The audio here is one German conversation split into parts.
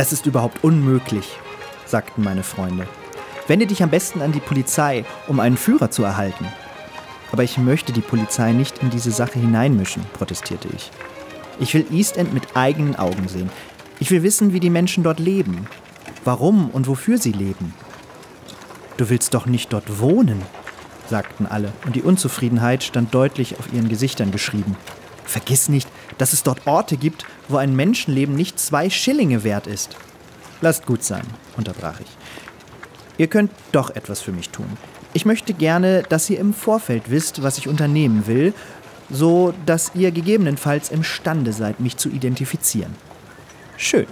Das ist überhaupt unmöglich, sagten meine Freunde. Wende dich am besten an die Polizei, um einen Führer zu erhalten. Aber ich möchte die Polizei nicht in diese Sache hineinmischen, protestierte ich. Ich will East End mit eigenen Augen sehen. Ich will wissen, wie die Menschen dort leben, warum und wofür sie leben. Du willst doch nicht dort wohnen, sagten alle, und die Unzufriedenheit stand deutlich auf ihren Gesichtern geschrieben. Vergiss nicht, dass es dort Orte gibt, wo ein Menschenleben nicht zwei Schillinge wert ist. Lasst gut sein, unterbrach ich. Ihr könnt doch etwas für mich tun. Ich möchte gerne, dass ihr im Vorfeld wisst, was ich unternehmen will, so dass ihr gegebenenfalls imstande seid, mich zu identifizieren. Schön.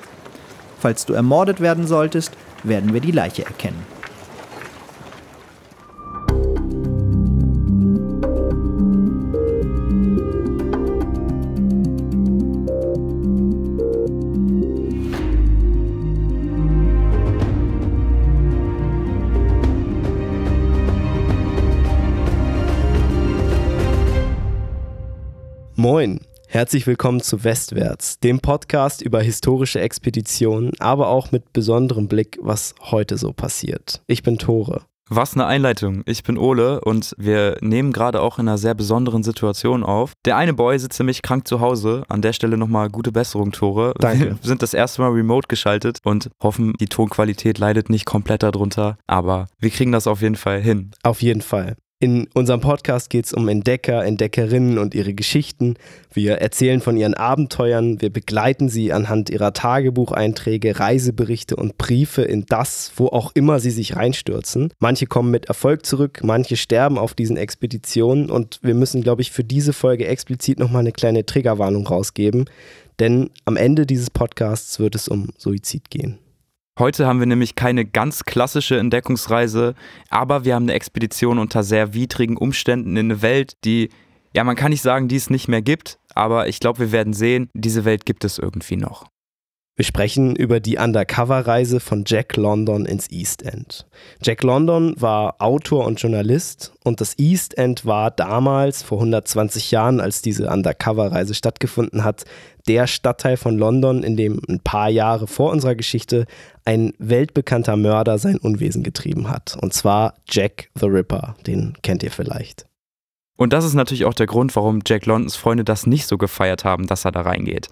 Falls du ermordet werden solltest, werden wir die Leiche erkennen. Herzlich willkommen zu Westwärts, dem Podcast über historische Expeditionen, aber auch mit besonderem Blick, was heute so passiert. Ich bin Tore. Was eine Einleitung. Ich bin Ole und wir nehmen gerade auch in einer sehr besonderen Situation auf. Der eine Boy sitzt nämlich krank zu Hause. An der Stelle nochmal gute Besserung, Tore. Danke. Wir sind das erste Mal remote geschaltet und hoffen, die Tonqualität leidet nicht komplett darunter. Aber wir kriegen das auf jeden Fall hin. Auf jeden Fall. In unserem Podcast geht es um Entdecker, Entdeckerinnen und ihre Geschichten. Wir erzählen von ihren Abenteuern, wir begleiten sie anhand ihrer Tagebucheinträge, Reiseberichte und Briefe in das, wo auch immer sie sich reinstürzen. Manche kommen mit Erfolg zurück, manche sterben auf diesen Expeditionen und wir müssen, glaube ich, für diese Folge explizit nochmal eine kleine Triggerwarnung rausgeben, denn am Ende dieses Podcasts wird es um Suizid gehen. Heute haben wir nämlich keine ganz klassische Entdeckungsreise, aber wir haben eine Expedition unter sehr widrigen Umständen in eine Welt, die, ja, man kann nicht sagen, die es nicht mehr gibt, aber ich glaube, wir werden sehen, diese Welt gibt es irgendwie noch. Wir sprechen über die Undercover-Reise von Jack London ins East End. Jack London war Autor und Journalist und das East End war damals, vor 120 Jahren, als diese Undercover-Reise stattgefunden hat, der Stadtteil von London, in dem ein paar Jahre vor unserer Geschichte ein weltbekannter Mörder sein Unwesen getrieben hat. Und zwar Jack the Ripper, den kennt ihr vielleicht. Und das ist natürlich auch der Grund, warum Jack Londons Freunde das nicht so gefeiert haben, dass er da reingeht.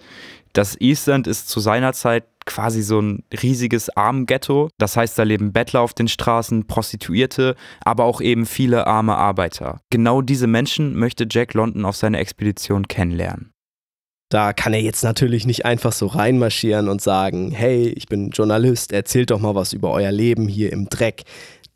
Das Eastland ist zu seiner Zeit quasi so ein riesiges Armghetto. Das heißt, da leben Bettler auf den Straßen, Prostituierte, aber auch eben viele arme Arbeiter. Genau diese Menschen möchte Jack London auf seiner Expedition kennenlernen. Da kann er jetzt natürlich nicht einfach so reinmarschieren und sagen, hey, ich bin Journalist, erzählt doch mal was über euer Leben hier im Dreck.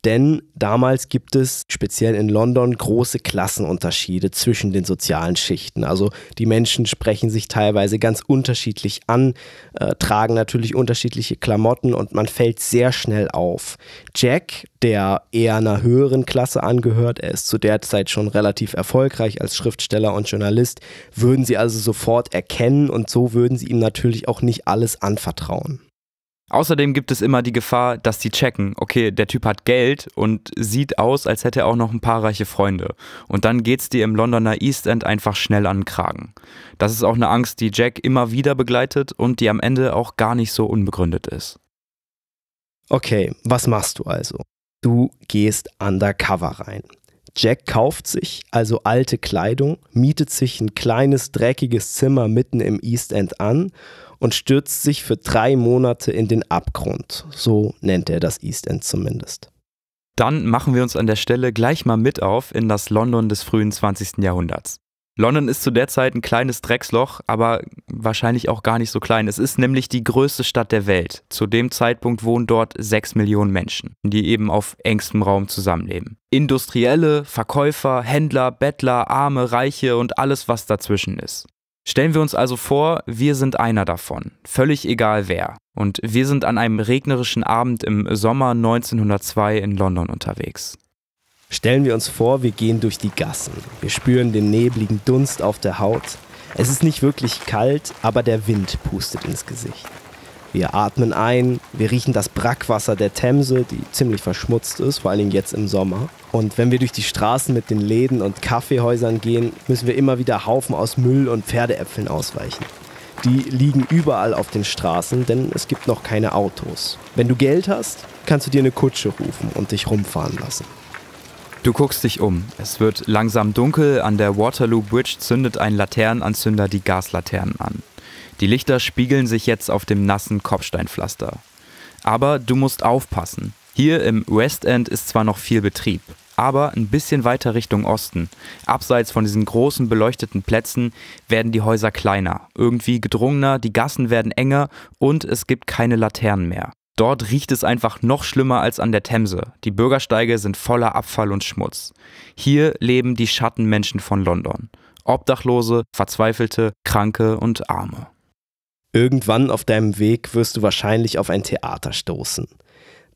Denn damals gibt es speziell in London große Klassenunterschiede zwischen den sozialen Schichten. Also die Menschen sprechen sich teilweise ganz unterschiedlich an, äh, tragen natürlich unterschiedliche Klamotten und man fällt sehr schnell auf. Jack, der eher einer höheren Klasse angehört, er ist zu der Zeit schon relativ erfolgreich als Schriftsteller und Journalist, würden sie also sofort erkennen und so würden sie ihm natürlich auch nicht alles anvertrauen. Außerdem gibt es immer die Gefahr, dass die checken, okay, der Typ hat Geld und sieht aus, als hätte er auch noch ein paar reiche Freunde. Und dann geht's dir im Londoner East End einfach schnell an den Kragen. Das ist auch eine Angst, die Jack immer wieder begleitet und die am Ende auch gar nicht so unbegründet ist. Okay, was machst du also? Du gehst undercover rein. Jack kauft sich also alte Kleidung, mietet sich ein kleines dreckiges Zimmer mitten im East End an und stürzt sich für drei Monate in den Abgrund. So nennt er das East End zumindest. Dann machen wir uns an der Stelle gleich mal mit auf in das London des frühen 20. Jahrhunderts. London ist zu der Zeit ein kleines Drecksloch, aber wahrscheinlich auch gar nicht so klein. Es ist nämlich die größte Stadt der Welt. Zu dem Zeitpunkt wohnen dort 6 Millionen Menschen, die eben auf engstem Raum zusammenleben. Industrielle, Verkäufer, Händler, Bettler, Arme, Reiche und alles, was dazwischen ist. Stellen wir uns also vor, wir sind einer davon, völlig egal wer. Und wir sind an einem regnerischen Abend im Sommer 1902 in London unterwegs. Stellen wir uns vor, wir gehen durch die Gassen. Wir spüren den nebligen Dunst auf der Haut. Es ist nicht wirklich kalt, aber der Wind pustet ins Gesicht. Wir atmen ein, wir riechen das Brackwasser der Themse, die ziemlich verschmutzt ist, vor allen Dingen jetzt im Sommer. Und wenn wir durch die Straßen mit den Läden und Kaffeehäusern gehen, müssen wir immer wieder Haufen aus Müll und Pferdeäpfeln ausweichen. Die liegen überall auf den Straßen, denn es gibt noch keine Autos. Wenn du Geld hast, kannst du dir eine Kutsche rufen und dich rumfahren lassen. Du guckst dich um. Es wird langsam dunkel. An der Waterloo Bridge zündet ein Laternenanzünder die Gaslaternen an. Die Lichter spiegeln sich jetzt auf dem nassen Kopfsteinpflaster. Aber du musst aufpassen. Hier im West End ist zwar noch viel Betrieb, aber ein bisschen weiter Richtung Osten, abseits von diesen großen beleuchteten Plätzen, werden die Häuser kleiner, irgendwie gedrungener, die Gassen werden enger und es gibt keine Laternen mehr. Dort riecht es einfach noch schlimmer als an der Themse. Die Bürgersteige sind voller Abfall und Schmutz. Hier leben die Schattenmenschen von London. Obdachlose, Verzweifelte, Kranke und Arme. Irgendwann auf deinem Weg wirst du wahrscheinlich auf ein Theater stoßen.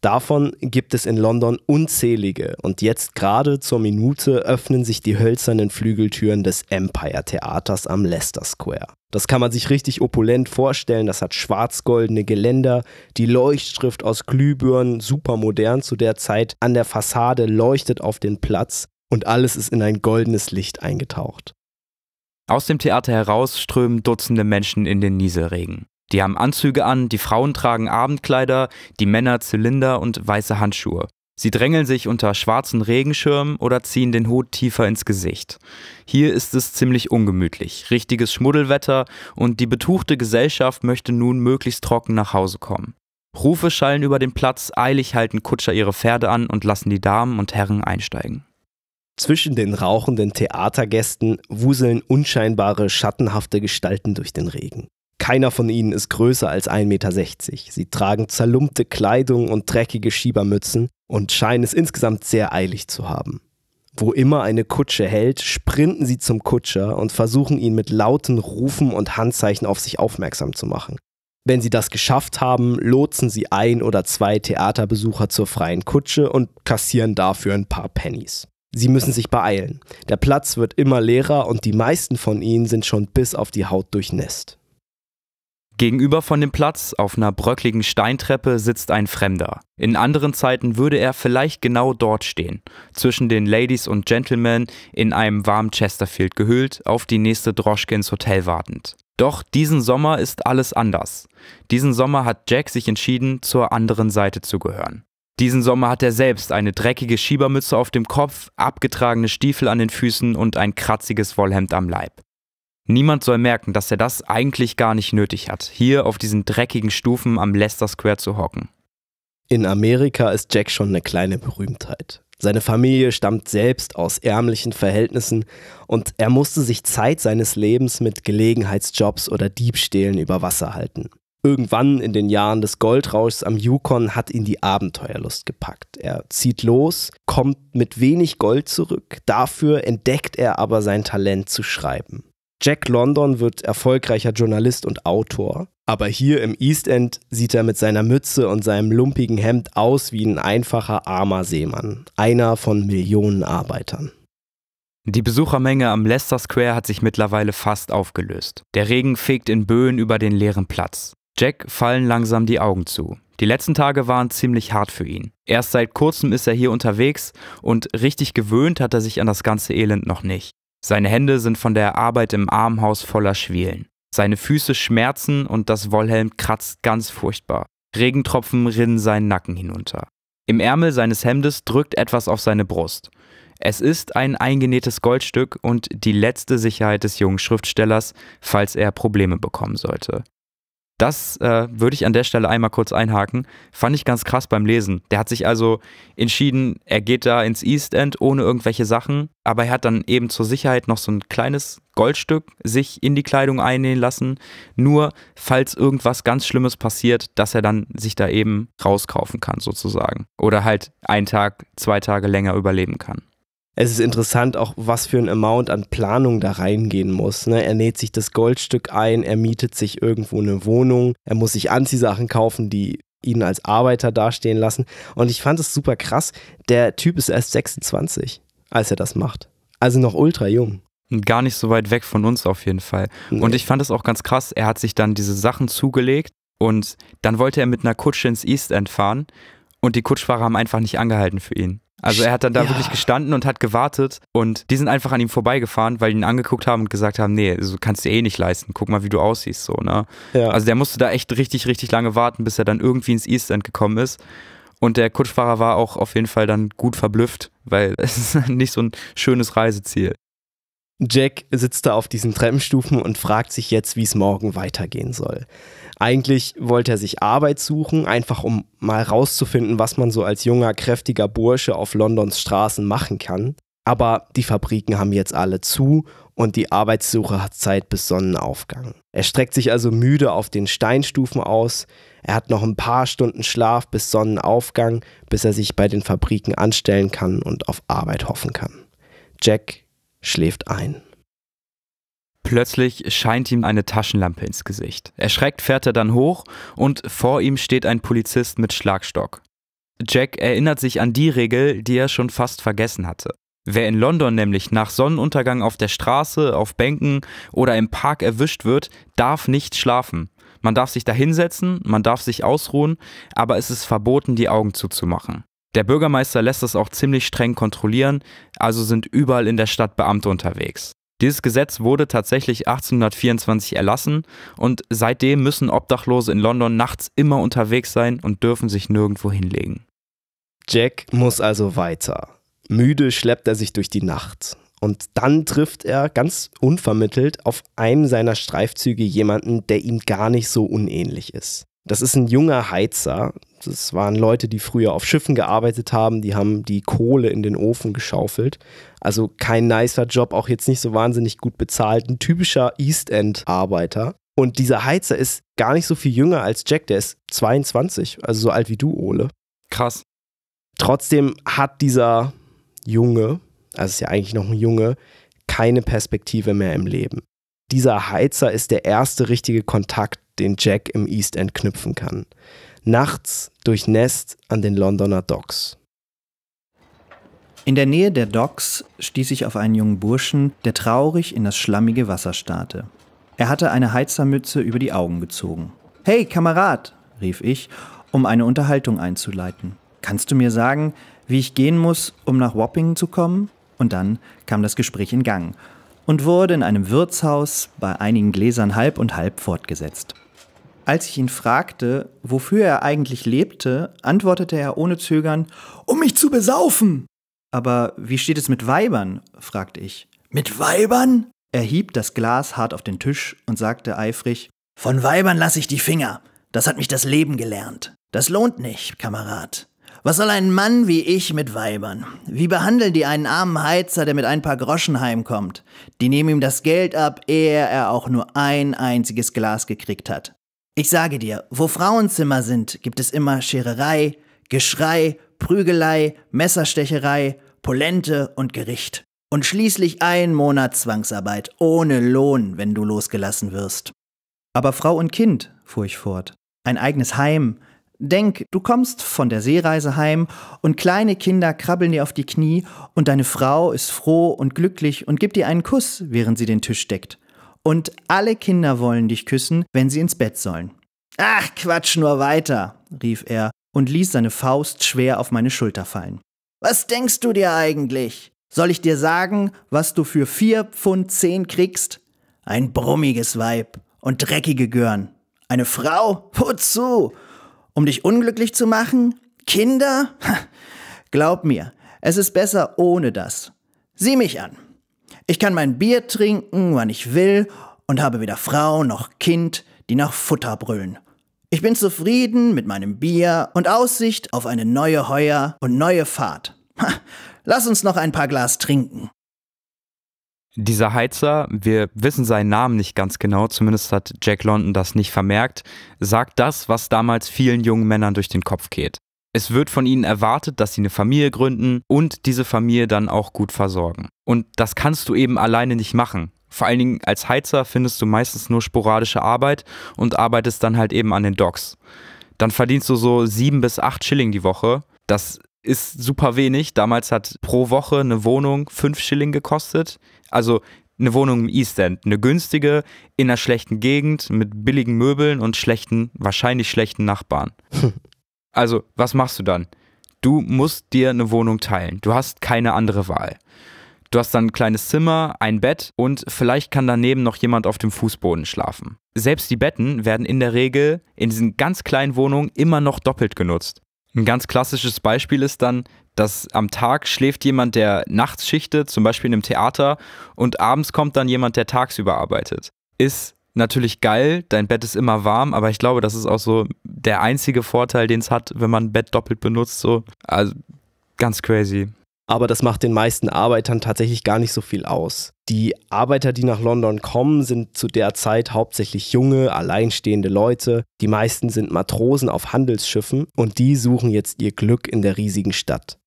Davon gibt es in London unzählige und jetzt gerade zur Minute öffnen sich die hölzernen Flügeltüren des Empire Theaters am Leicester Square. Das kann man sich richtig opulent vorstellen, das hat schwarz-goldene Geländer, die Leuchtschrift aus Glühbirnen, supermodern zu der Zeit, an der Fassade leuchtet auf den Platz und alles ist in ein goldenes Licht eingetaucht. Aus dem Theater heraus strömen Dutzende Menschen in den Nieselregen. Die haben Anzüge an, die Frauen tragen Abendkleider, die Männer Zylinder und weiße Handschuhe. Sie drängeln sich unter schwarzen Regenschirmen oder ziehen den Hut tiefer ins Gesicht. Hier ist es ziemlich ungemütlich, richtiges Schmuddelwetter und die betuchte Gesellschaft möchte nun möglichst trocken nach Hause kommen. Rufe schallen über den Platz, eilig halten Kutscher ihre Pferde an und lassen die Damen und Herren einsteigen. Zwischen den rauchenden Theatergästen wuseln unscheinbare, schattenhafte Gestalten durch den Regen. Keiner von ihnen ist größer als 1,60 Meter. Sie tragen zerlumpte Kleidung und dreckige Schiebermützen und scheinen es insgesamt sehr eilig zu haben. Wo immer eine Kutsche hält, sprinten sie zum Kutscher und versuchen ihn mit lauten Rufen und Handzeichen auf sich aufmerksam zu machen. Wenn sie das geschafft haben, lotsen sie ein oder zwei Theaterbesucher zur freien Kutsche und kassieren dafür ein paar Pennies. Sie müssen sich beeilen. Der Platz wird immer leerer und die meisten von ihnen sind schon bis auf die Haut durchnässt. Gegenüber von dem Platz, auf einer bröckligen Steintreppe, sitzt ein Fremder. In anderen Zeiten würde er vielleicht genau dort stehen, zwischen den Ladies und Gentlemen, in einem warmen Chesterfield gehüllt, auf die nächste Droschke ins Hotel wartend. Doch diesen Sommer ist alles anders. Diesen Sommer hat Jack sich entschieden, zur anderen Seite zu gehören. Diesen Sommer hat er selbst eine dreckige Schiebermütze auf dem Kopf, abgetragene Stiefel an den Füßen und ein kratziges Wollhemd am Leib. Niemand soll merken, dass er das eigentlich gar nicht nötig hat, hier auf diesen dreckigen Stufen am Leicester Square zu hocken. In Amerika ist Jack schon eine kleine Berühmtheit. Seine Familie stammt selbst aus ärmlichen Verhältnissen und er musste sich Zeit seines Lebens mit Gelegenheitsjobs oder Diebstählen über Wasser halten. Irgendwann in den Jahren des Goldrauschs am Yukon hat ihn die Abenteuerlust gepackt. Er zieht los, kommt mit wenig Gold zurück, dafür entdeckt er aber sein Talent zu schreiben. Jack London wird erfolgreicher Journalist und Autor, aber hier im East End sieht er mit seiner Mütze und seinem lumpigen Hemd aus wie ein einfacher armer Seemann, einer von Millionen Arbeitern. Die Besuchermenge am Leicester Square hat sich mittlerweile fast aufgelöst. Der Regen fegt in Böen über den leeren Platz. Jack fallen langsam die Augen zu. Die letzten Tage waren ziemlich hart für ihn. Erst seit kurzem ist er hier unterwegs und richtig gewöhnt hat er sich an das ganze Elend noch nicht. Seine Hände sind von der Arbeit im Armhaus voller Schwielen. Seine Füße schmerzen und das Wollhelm kratzt ganz furchtbar. Regentropfen rinnen seinen Nacken hinunter. Im Ärmel seines Hemdes drückt etwas auf seine Brust. Es ist ein eingenähtes Goldstück und die letzte Sicherheit des jungen Schriftstellers, falls er Probleme bekommen sollte. Das äh, würde ich an der Stelle einmal kurz einhaken. Fand ich ganz krass beim Lesen. Der hat sich also entschieden, er geht da ins East End ohne irgendwelche Sachen, aber er hat dann eben zur Sicherheit noch so ein kleines Goldstück sich in die Kleidung einnähen lassen, nur falls irgendwas ganz Schlimmes passiert, dass er dann sich da eben rauskaufen kann sozusagen. Oder halt einen Tag, zwei Tage länger überleben kann es ist interessant auch, was für ein Amount an Planung da reingehen muss. Ne? Er näht sich das Goldstück ein, er mietet sich irgendwo eine Wohnung, er muss sich Anziehsachen kaufen, die ihn als Arbeiter dastehen lassen. Und ich fand es super krass, der Typ ist erst 26, als er das macht. Also noch ultra jung gar nicht so weit weg von uns auf jeden Fall. Nee. Und ich fand es auch ganz krass, er hat sich dann diese Sachen zugelegt und dann wollte er mit einer Kutsche ins East End fahren und die Kutschfahrer haben einfach nicht angehalten für ihn. Also er hat dann da ja. wirklich gestanden und hat gewartet und die sind einfach an ihm vorbeigefahren, weil die ihn angeguckt haben und gesagt haben, nee, so kannst du eh nicht leisten, guck mal, wie du aussiehst, so, ne? Ja. Also der musste da echt richtig, richtig lange warten, bis er dann irgendwie ins East End gekommen ist. Und der Kutschfahrer war auch auf jeden Fall dann gut verblüfft, weil es ist nicht so ein schönes Reiseziel. Jack sitzt da auf diesen Treppenstufen und fragt sich jetzt, wie es morgen weitergehen soll. Eigentlich wollte er sich Arbeit suchen, einfach um mal rauszufinden, was man so als junger, kräftiger Bursche auf Londons Straßen machen kann. Aber die Fabriken haben jetzt alle zu und die Arbeitssuche hat Zeit bis Sonnenaufgang. Er streckt sich also müde auf den Steinstufen aus. Er hat noch ein paar Stunden Schlaf bis Sonnenaufgang, bis er sich bei den Fabriken anstellen kann und auf Arbeit hoffen kann. Jack schläft ein. Plötzlich scheint ihm eine Taschenlampe ins Gesicht. Erschreckt fährt er dann hoch und vor ihm steht ein Polizist mit Schlagstock. Jack erinnert sich an die Regel, die er schon fast vergessen hatte. Wer in London nämlich nach Sonnenuntergang auf der Straße, auf Bänken oder im Park erwischt wird, darf nicht schlafen. Man darf sich dahinsetzen, man darf sich ausruhen, aber es ist verboten, die Augen zuzumachen. Der Bürgermeister lässt das auch ziemlich streng kontrollieren, also sind überall in der Stadt Beamte unterwegs. Dieses Gesetz wurde tatsächlich 1824 erlassen und seitdem müssen Obdachlose in London nachts immer unterwegs sein und dürfen sich nirgendwo hinlegen. Jack muss also weiter. Müde schleppt er sich durch die Nacht. Und dann trifft er ganz unvermittelt auf einem seiner Streifzüge jemanden, der ihm gar nicht so unähnlich ist. Das ist ein junger Heizer. Das waren Leute, die früher auf Schiffen gearbeitet haben, die haben die Kohle in den Ofen geschaufelt. Also kein nicer Job, auch jetzt nicht so wahnsinnig gut bezahlt. Ein typischer East End-Arbeiter. Und dieser Heizer ist gar nicht so viel jünger als Jack, der ist 22, also so alt wie du, Ole. Krass. Trotzdem hat dieser Junge, also ist ja eigentlich noch ein Junge, keine Perspektive mehr im Leben. Dieser Heizer ist der erste richtige Kontakt den Jack im East End knüpfen kann. Nachts durch Nest an den Londoner Docks. In der Nähe der Docks stieß ich auf einen jungen Burschen, der traurig in das schlammige Wasser starrte. Er hatte eine Heizermütze über die Augen gezogen. Hey, Kamerad, rief ich, um eine Unterhaltung einzuleiten. Kannst du mir sagen, wie ich gehen muss, um nach Wapping zu kommen? Und dann kam das Gespräch in Gang und wurde in einem Wirtshaus bei einigen Gläsern halb und halb fortgesetzt. Als ich ihn fragte, wofür er eigentlich lebte, antwortete er ohne Zögern, um mich zu besaufen. Aber wie steht es mit Weibern? fragte ich. Mit Weibern? Er hieb das Glas hart auf den Tisch und sagte eifrig, Von Weibern lasse ich die Finger. Das hat mich das Leben gelernt. Das lohnt nicht, Kamerad. Was soll ein Mann wie ich mit Weibern? Wie behandeln die einen armen Heizer, der mit ein paar Groschen heimkommt? Die nehmen ihm das Geld ab, ehe er auch nur ein einziges Glas gekriegt hat. Ich sage dir, wo Frauenzimmer sind, gibt es immer Schererei, Geschrei, Prügelei, Messerstecherei, Polente und Gericht. Und schließlich ein Monat Zwangsarbeit ohne Lohn, wenn du losgelassen wirst. Aber Frau und Kind, fuhr ich fort, ein eigenes Heim. Denk, du kommst von der Seereise heim und kleine Kinder krabbeln dir auf die Knie und deine Frau ist froh und glücklich und gibt dir einen Kuss, während sie den Tisch deckt. Und alle Kinder wollen dich küssen, wenn sie ins Bett sollen. Ach, quatsch nur weiter, rief er und ließ seine Faust schwer auf meine Schulter fallen. Was denkst du dir eigentlich? Soll ich dir sagen, was du für vier Pfund zehn kriegst? Ein brummiges Weib und dreckige Görn. Eine Frau? Wozu? Um dich unglücklich zu machen? Kinder? Glaub mir, es ist besser ohne das. Sieh mich an. Ich kann mein Bier trinken, wann ich will, und habe weder Frau noch Kind, die nach Futter brüllen. Ich bin zufrieden mit meinem Bier und Aussicht auf eine neue Heuer und neue Fahrt. Ha, lass uns noch ein paar Glas trinken. Dieser Heizer, wir wissen seinen Namen nicht ganz genau, zumindest hat Jack London das nicht vermerkt, sagt das, was damals vielen jungen Männern durch den Kopf geht. Es wird von ihnen erwartet, dass sie eine Familie gründen und diese Familie dann auch gut versorgen. Und das kannst du eben alleine nicht machen. Vor allen Dingen als Heizer findest du meistens nur sporadische Arbeit und arbeitest dann halt eben an den Docks. Dann verdienst du so sieben bis acht Schilling die Woche. Das ist super wenig. Damals hat pro Woche eine Wohnung fünf Schilling gekostet. Also eine Wohnung im East End. Eine günstige, in einer schlechten Gegend, mit billigen Möbeln und schlechten, wahrscheinlich schlechten Nachbarn. Also, was machst du dann? Du musst dir eine Wohnung teilen. Du hast keine andere Wahl. Du hast dann ein kleines Zimmer, ein Bett und vielleicht kann daneben noch jemand auf dem Fußboden schlafen. Selbst die Betten werden in der Regel in diesen ganz kleinen Wohnungen immer noch doppelt genutzt. Ein ganz klassisches Beispiel ist dann, dass am Tag schläft jemand, der nachts schichtet, zum Beispiel in einem Theater, und abends kommt dann jemand, der tagsüber arbeitet. Ist natürlich geil, dein Bett ist immer warm, aber ich glaube, das ist auch so der einzige Vorteil, den es hat, wenn man ein Bett doppelt benutzt. So. Also ganz crazy. Aber das macht den meisten Arbeitern tatsächlich gar nicht so viel aus. Die Arbeiter, die nach London kommen, sind zu der Zeit hauptsächlich junge, alleinstehende Leute. Die meisten sind Matrosen auf Handelsschiffen und die suchen jetzt ihr Glück in der riesigen Stadt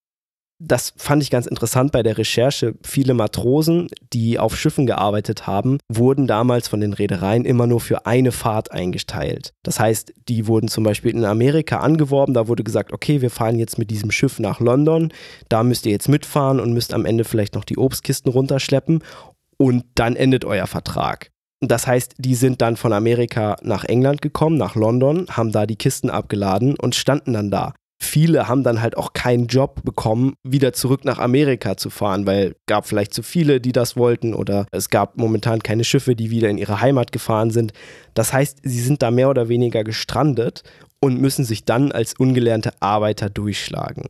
das fand ich ganz interessant bei der Recherche. Viele Matrosen, die auf Schiffen gearbeitet haben, wurden damals von den Reedereien immer nur für eine Fahrt eingeteilt. Das heißt, die wurden zum Beispiel in Amerika angeworben, da wurde gesagt, okay, wir fahren jetzt mit diesem Schiff nach London, da müsst ihr jetzt mitfahren und müsst am Ende vielleicht noch die Obstkisten runterschleppen und dann endet euer Vertrag. Das heißt, die sind dann von Amerika nach England gekommen, nach London, haben da die Kisten abgeladen und standen dann da viele haben dann halt auch keinen Job bekommen, wieder zurück nach Amerika zu fahren, weil es gab vielleicht zu viele, die das wollten oder es gab momentan keine Schiffe, die wieder in ihre Heimat gefahren sind. Das heißt, sie sind da mehr oder weniger gestrandet und müssen sich dann als ungelernte Arbeiter durchschlagen.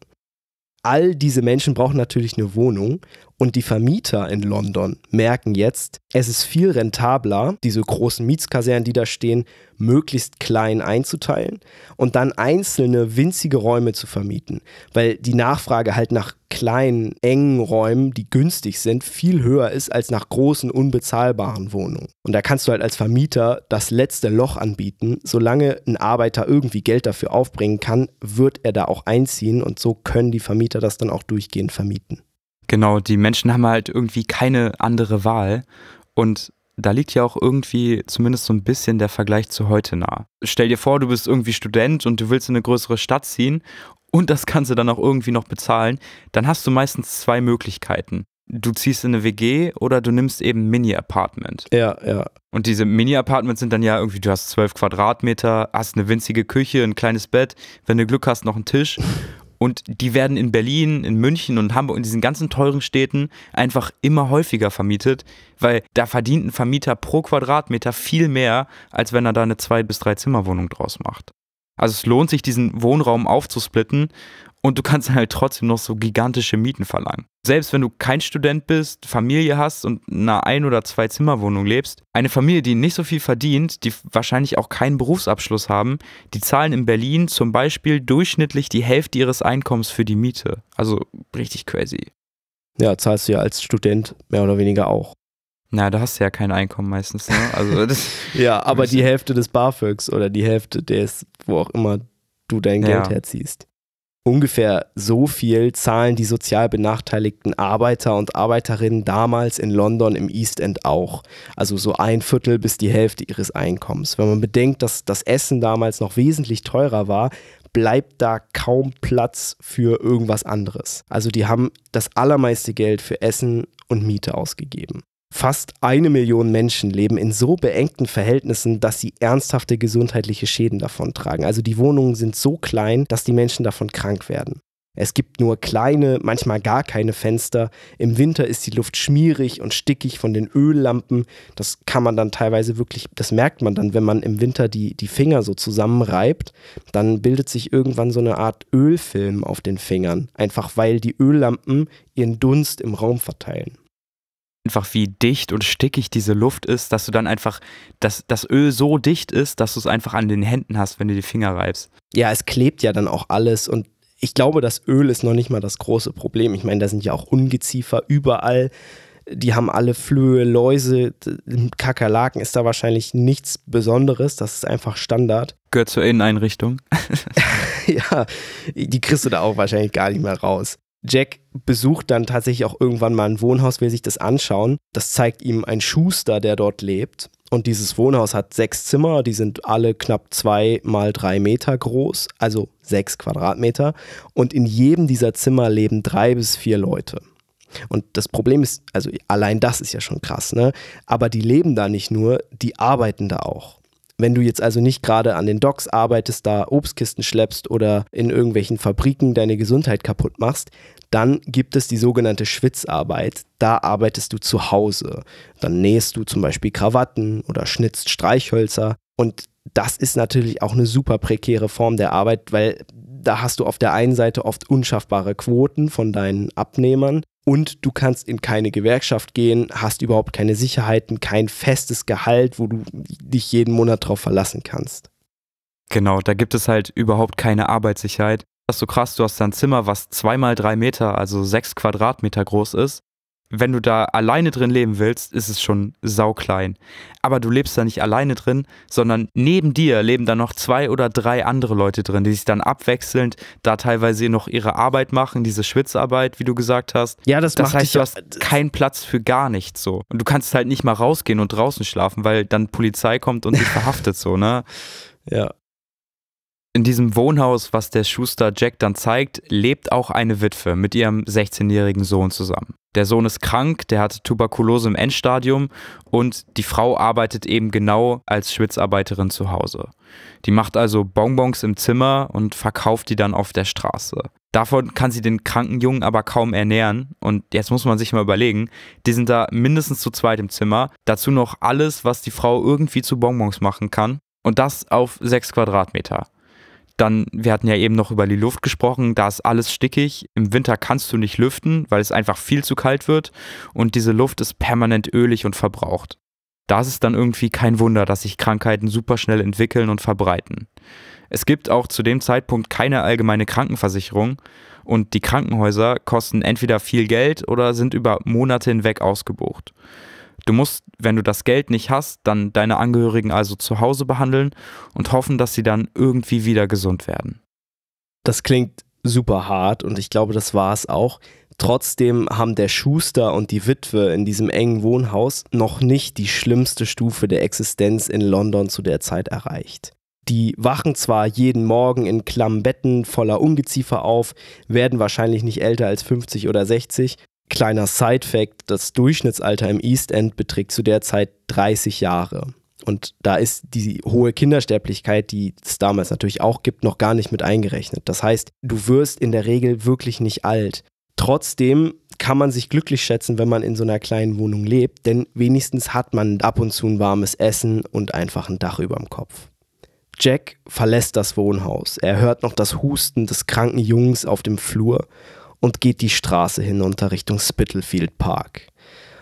All diese Menschen brauchen natürlich eine Wohnung und die Vermieter in London merken jetzt, es ist viel rentabler, diese großen Mietskasernen, die da stehen, möglichst klein einzuteilen und dann einzelne winzige Räume zu vermieten, weil die Nachfrage halt nach kleinen, engen Räumen, die günstig sind, viel höher ist als nach großen, unbezahlbaren Wohnungen. Und da kannst du halt als Vermieter das letzte Loch anbieten. Solange ein Arbeiter irgendwie Geld dafür aufbringen kann, wird er da auch einziehen und so können die Vermieter das dann auch durchgehend vermieten. Genau, die Menschen haben halt irgendwie keine andere Wahl. Und da liegt ja auch irgendwie zumindest so ein bisschen der Vergleich zu heute nah. Stell dir vor, du bist irgendwie Student und du willst in eine größere Stadt ziehen und das Ganze dann auch irgendwie noch bezahlen. Dann hast du meistens zwei Möglichkeiten. Du ziehst in eine WG oder du nimmst eben Mini-Apartment. Ja, ja. Und diese Mini-Apartments sind dann ja irgendwie, du hast zwölf Quadratmeter, hast eine winzige Küche, ein kleines Bett, wenn du Glück hast, noch einen Tisch. Und die werden in Berlin, in München und Hamburg, in diesen ganzen teuren Städten einfach immer häufiger vermietet, weil da verdient ein Vermieter pro Quadratmeter viel mehr, als wenn er da eine Zwei- bis Drei-Zimmer-Wohnung draus macht. Also es lohnt sich, diesen Wohnraum aufzusplitten und du kannst halt trotzdem noch so gigantische Mieten verlangen. Selbst wenn du kein Student bist, Familie hast und in einer Ein- oder Zwei-Zimmer-Wohnung lebst, eine Familie, die nicht so viel verdient, die wahrscheinlich auch keinen Berufsabschluss haben, die zahlen in Berlin zum Beispiel durchschnittlich die Hälfte ihres Einkommens für die Miete. Also richtig crazy. Ja, zahlst du ja als Student mehr oder weniger auch. Na, da hast du ja kein Einkommen meistens. Ne? Also das ja, aber die Hälfte des BAföGs oder die Hälfte des, wo auch immer du dein Geld ja. herziehst ungefähr so viel zahlen die sozial benachteiligten Arbeiter und Arbeiterinnen damals in London im East End auch. Also so ein Viertel bis die Hälfte ihres Einkommens. Wenn man bedenkt, dass das Essen damals noch wesentlich teurer war, bleibt da kaum Platz für irgendwas anderes. Also die haben das allermeiste Geld für Essen und Miete ausgegeben. Fast eine Million Menschen leben in so beengten Verhältnissen, dass sie ernsthafte gesundheitliche Schäden davontragen. Also die Wohnungen sind so klein, dass die Menschen davon krank werden. Es gibt nur kleine, manchmal gar keine Fenster. Im Winter ist die Luft schmierig und stickig von den Öllampen. Das kann man dann teilweise wirklich, das merkt man dann, wenn man im Winter die, die Finger so zusammenreibt, dann bildet sich irgendwann so eine Art Ölfilm auf den Fingern. Einfach weil die Öllampen ihren Dunst im Raum verteilen einfach, wie dicht und stickig diese Luft ist, dass du dann einfach, dass das Öl so dicht ist, dass du es einfach an den Händen hast, wenn du die Finger reibst. Ja, es klebt ja dann auch alles und ich glaube, das Öl ist noch nicht mal das große Problem. Ich meine, da sind ja auch Ungeziefer überall. Die haben alle Flöhe, Läuse, Kakerlaken ist da wahrscheinlich nichts Besonderes. Das ist einfach Standard. Gehört zur Inneneinrichtung. ja, die kriegst du da auch wahrscheinlich gar nicht mehr raus. Jack besucht dann tatsächlich auch irgendwann mal ein Wohnhaus, will sich das anschauen. Das zeigt ihm ein Schuster, der dort lebt. Und dieses Wohnhaus hat sechs Zimmer, die sind alle knapp zwei mal drei Meter groß, also sechs Quadratmeter. Und in jedem dieser Zimmer leben drei bis vier Leute. Und das Problem ist, also allein das ist ja schon krass, ne? Aber die leben da nicht nur, die arbeiten da auch. Wenn du jetzt also nicht gerade an den Docks arbeitest, da Obstkisten schleppst oder in irgendwelchen Fabriken deine Gesundheit kaputt machst, dann gibt es die sogenannte Schwitzarbeit. Da arbeitest du zu Hause. Dann nähst du zum Beispiel Krawatten oder schnitzt Streichhölzer. Und das ist natürlich auch eine super prekäre Form der Arbeit, weil da hast du auf der einen Seite oft unschaffbare Quoten von deinen Abnehmern und du kannst in keine Gewerkschaft gehen, hast überhaupt keine Sicherheiten, kein festes Gehalt, wo du dich jeden Monat drauf verlassen kannst. Genau, da gibt es halt überhaupt keine Arbeitssicherheit. Das ist so krass, du hast ein Zimmer, was zweimal drei Meter, also sechs Quadratmeter groß ist wenn du da alleine drin leben willst, ist es schon sauklein. Aber du lebst da nicht alleine drin, sondern neben dir leben da noch zwei oder drei andere Leute drin, die sich dann abwechselnd da teilweise noch ihre Arbeit machen, diese Schwitzarbeit, wie du gesagt hast. Ja, das, das macht heißt, du hast keinen Platz für gar nichts so. Und du kannst halt nicht mal rausgehen und draußen schlafen, weil dann Polizei kommt und dich verhaftet so, ne? Ja, in diesem Wohnhaus, was der Schuster Jack dann zeigt, lebt auch eine Witwe mit ihrem 16-jährigen Sohn zusammen. Der Sohn ist krank, der hat Tuberkulose im Endstadium und die Frau arbeitet eben genau als Schwitzarbeiterin zu Hause. Die macht also Bonbons im Zimmer und verkauft die dann auf der Straße. Davon kann sie den kranken Jungen aber kaum ernähren. Und jetzt muss man sich mal überlegen, die sind da mindestens zu zweit im Zimmer. Dazu noch alles, was die Frau irgendwie zu Bonbons machen kann. Und das auf 6 Quadratmeter. Dann, wir hatten ja eben noch über die Luft gesprochen, da ist alles stickig. Im Winter kannst du nicht lüften, weil es einfach viel zu kalt wird und diese Luft ist permanent ölig und verbraucht. Das ist dann irgendwie kein Wunder, dass sich Krankheiten super schnell entwickeln und verbreiten. Es gibt auch zu dem Zeitpunkt keine allgemeine Krankenversicherung und die Krankenhäuser kosten entweder viel Geld oder sind über Monate hinweg ausgebucht. Du musst, wenn du das Geld nicht hast, dann deine Angehörigen also zu Hause behandeln und hoffen, dass sie dann irgendwie wieder gesund werden. Das klingt super hart und ich glaube, das war es auch. Trotzdem haben der Schuster und die Witwe in diesem engen Wohnhaus noch nicht die schlimmste Stufe der Existenz in London zu der Zeit erreicht. Die wachen zwar jeden Morgen in klammen Betten voller Ungeziefer auf, werden wahrscheinlich nicht älter als 50 oder 60, Kleiner Side-Fact: Das Durchschnittsalter im East End beträgt zu der Zeit 30 Jahre. Und da ist die hohe Kindersterblichkeit, die es damals natürlich auch gibt, noch gar nicht mit eingerechnet. Das heißt, du wirst in der Regel wirklich nicht alt. Trotzdem kann man sich glücklich schätzen, wenn man in so einer kleinen Wohnung lebt, denn wenigstens hat man ab und zu ein warmes Essen und einfach ein Dach über dem Kopf. Jack verlässt das Wohnhaus. Er hört noch das Husten des kranken Jungs auf dem Flur und geht die Straße hinunter Richtung Spitalfield Park.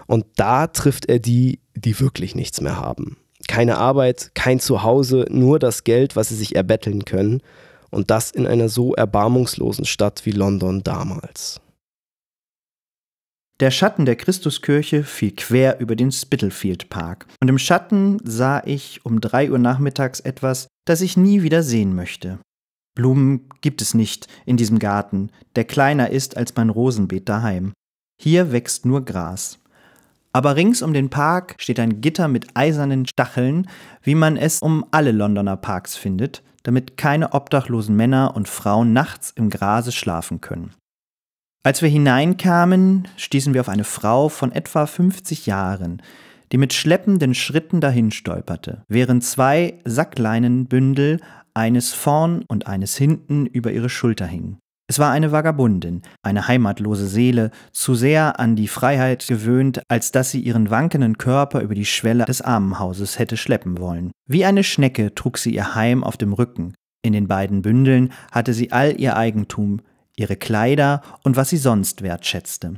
Und da trifft er die, die wirklich nichts mehr haben. Keine Arbeit, kein Zuhause, nur das Geld, was sie sich erbetteln können. Und das in einer so erbarmungslosen Stadt wie London damals. Der Schatten der Christuskirche fiel quer über den Spitalfield Park, und im Schatten sah ich um drei Uhr nachmittags etwas, das ich nie wieder sehen möchte. Blumen gibt es nicht in diesem Garten, der kleiner ist als mein Rosenbeet daheim. Hier wächst nur Gras. Aber rings um den Park steht ein Gitter mit eisernen Stacheln, wie man es um alle Londoner Parks findet, damit keine obdachlosen Männer und Frauen nachts im Grase schlafen können. Als wir hineinkamen, stießen wir auf eine Frau von etwa 50 Jahren, die mit schleppenden Schritten dahin stolperte, während zwei Sackleinenbündel eines vorn und eines hinten über ihre Schulter hingen. Es war eine Vagabundin, eine heimatlose Seele, zu sehr an die Freiheit gewöhnt, als dass sie ihren wankenden Körper über die Schwelle des Armenhauses hätte schleppen wollen. Wie eine Schnecke trug sie ihr Heim auf dem Rücken. In den beiden Bündeln hatte sie all ihr Eigentum, ihre Kleider und was sie sonst wertschätzte.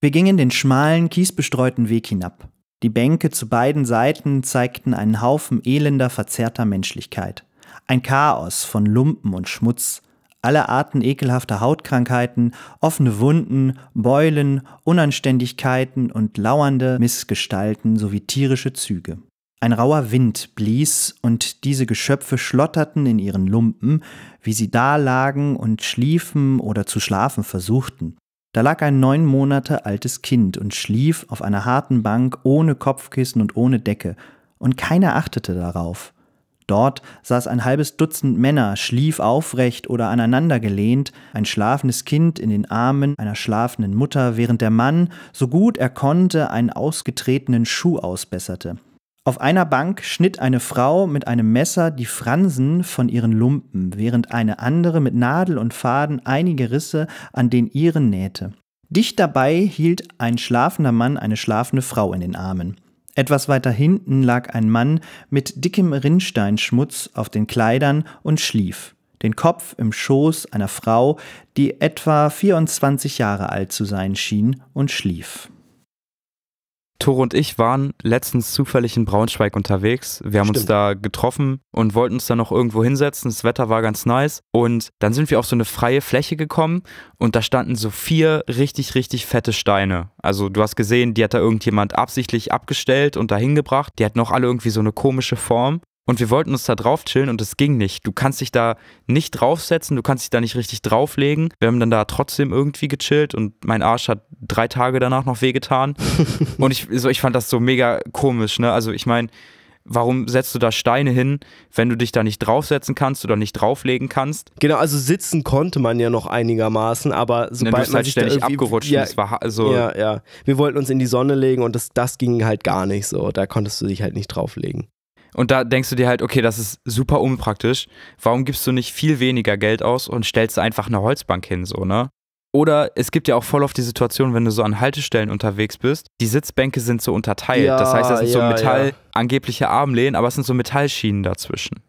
Wir gingen den schmalen, kiesbestreuten Weg hinab. Die Bänke zu beiden Seiten zeigten einen Haufen elender, verzerrter Menschlichkeit. Ein Chaos von Lumpen und Schmutz, alle Arten ekelhafter Hautkrankheiten, offene Wunden, Beulen, Unanständigkeiten und lauernde Missgestalten sowie tierische Züge. Ein rauer Wind blies und diese Geschöpfe schlotterten in ihren Lumpen, wie sie da lagen und schliefen oder zu schlafen versuchten. Da lag ein neun Monate altes Kind und schlief auf einer harten Bank ohne Kopfkissen und ohne Decke, und keiner achtete darauf. Dort saß ein halbes Dutzend Männer, schlief aufrecht oder aneinandergelehnt, ein schlafendes Kind in den Armen einer schlafenden Mutter, während der Mann, so gut er konnte, einen ausgetretenen Schuh ausbesserte. Auf einer Bank schnitt eine Frau mit einem Messer die Fransen von ihren Lumpen, während eine andere mit Nadel und Faden einige Risse an den ihren nähte. Dicht dabei hielt ein schlafender Mann eine schlafende Frau in den Armen. Etwas weiter hinten lag ein Mann mit dickem Rinnsteinschmutz auf den Kleidern und schlief, den Kopf im Schoß einer Frau, die etwa 24 Jahre alt zu sein schien und schlief. Tore und ich waren letztens zufällig in Braunschweig unterwegs. Wir haben Stimmt. uns da getroffen und wollten uns dann noch irgendwo hinsetzen. Das Wetter war ganz nice. Und dann sind wir auf so eine freie Fläche gekommen und da standen so vier richtig, richtig fette Steine. Also du hast gesehen, die hat da irgendjemand absichtlich abgestellt und dahin gebracht. Die hatten auch alle irgendwie so eine komische Form. Und wir wollten uns da drauf chillen und es ging nicht. Du kannst dich da nicht draufsetzen, du kannst dich da nicht richtig drauflegen. Wir haben dann da trotzdem irgendwie gechillt und mein Arsch hat drei Tage danach noch wehgetan. und ich, so, ich fand das so mega komisch, ne? Also ich meine, warum setzt du da Steine hin, wenn du dich da nicht draufsetzen kannst oder nicht drauflegen kannst? Genau, also sitzen konnte man ja noch einigermaßen, aber ne, sobald ja, du man halt sich ständig abgerutscht ja, es war so. ja, ja. Wir wollten uns in die Sonne legen und das, das ging halt gar nicht so. Da konntest du dich halt nicht drauflegen. Und da denkst du dir halt, okay, das ist super unpraktisch. Warum gibst du nicht viel weniger Geld aus und stellst einfach eine Holzbank hin, so, ne? Oder es gibt ja auch voll oft die Situation, wenn du so an Haltestellen unterwegs bist, die Sitzbänke sind so unterteilt. Ja, das heißt, das sind ja, so Metall, ja. angebliche Armlehnen, aber es sind so Metallschienen dazwischen.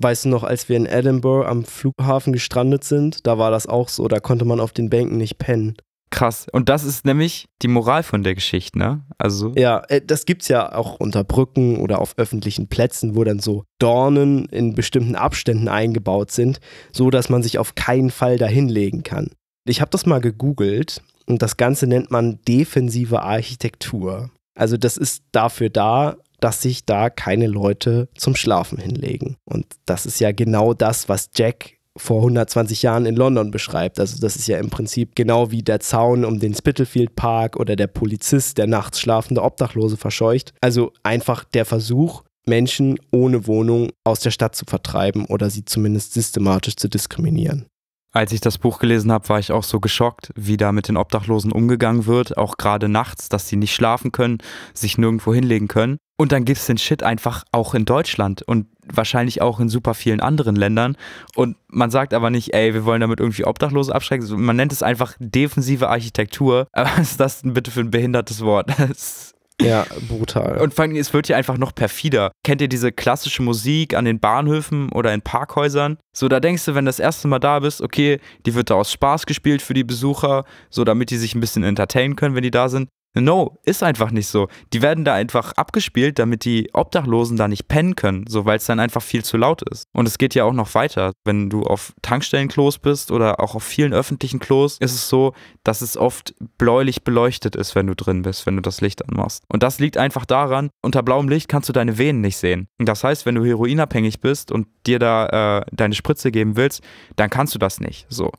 Weißt du noch, als wir in Edinburgh am Flughafen gestrandet sind, da war das auch so, da konnte man auf den Bänken nicht pennen. Krass. Und das ist nämlich die Moral von der Geschichte, ne? Also. Ja, äh, das gibt's ja auch unter Brücken oder auf öffentlichen Plätzen, wo dann so Dornen in bestimmten Abständen eingebaut sind, so dass man sich auf keinen Fall dahinlegen kann. Ich habe das mal gegoogelt und das Ganze nennt man defensive Architektur. Also das ist dafür da, dass sich da keine Leute zum Schlafen hinlegen. Und das ist ja genau das, was Jack vor 120 Jahren in London beschreibt. Also das ist ja im Prinzip genau wie der Zaun um den Spitalfield Park oder der Polizist, der nachts schlafende Obdachlose verscheucht. Also einfach der Versuch, Menschen ohne Wohnung aus der Stadt zu vertreiben oder sie zumindest systematisch zu diskriminieren. Als ich das Buch gelesen habe, war ich auch so geschockt, wie da mit den Obdachlosen umgegangen wird, auch gerade nachts, dass sie nicht schlafen können, sich nirgendwo hinlegen können. Und dann gibt's den Shit einfach auch in Deutschland und wahrscheinlich auch in super vielen anderen Ländern. Und man sagt aber nicht, ey, wir wollen damit irgendwie Obdachlose abschrecken. Man nennt es einfach defensive Architektur. Aber was ist das denn bitte für ein behindertes Wort? Das ist ja, brutal. Und vor allem, es wird hier einfach noch perfider. Kennt ihr diese klassische Musik an den Bahnhöfen oder in Parkhäusern? So, da denkst du, wenn du das erste Mal da bist, okay, die wird da aus Spaß gespielt für die Besucher, so damit die sich ein bisschen entertainen können, wenn die da sind. No, ist einfach nicht so. Die werden da einfach abgespielt, damit die Obdachlosen da nicht pennen können, so weil es dann einfach viel zu laut ist. Und es geht ja auch noch weiter. Wenn du auf Tankstellenklos bist oder auch auf vielen öffentlichen Klos, ist es so, dass es oft bläulich beleuchtet ist, wenn du drin bist, wenn du das Licht anmachst. Und das liegt einfach daran, unter blauem Licht kannst du deine Venen nicht sehen. das heißt, wenn du heroinabhängig bist und dir da äh, deine Spritze geben willst, dann kannst du das nicht. So.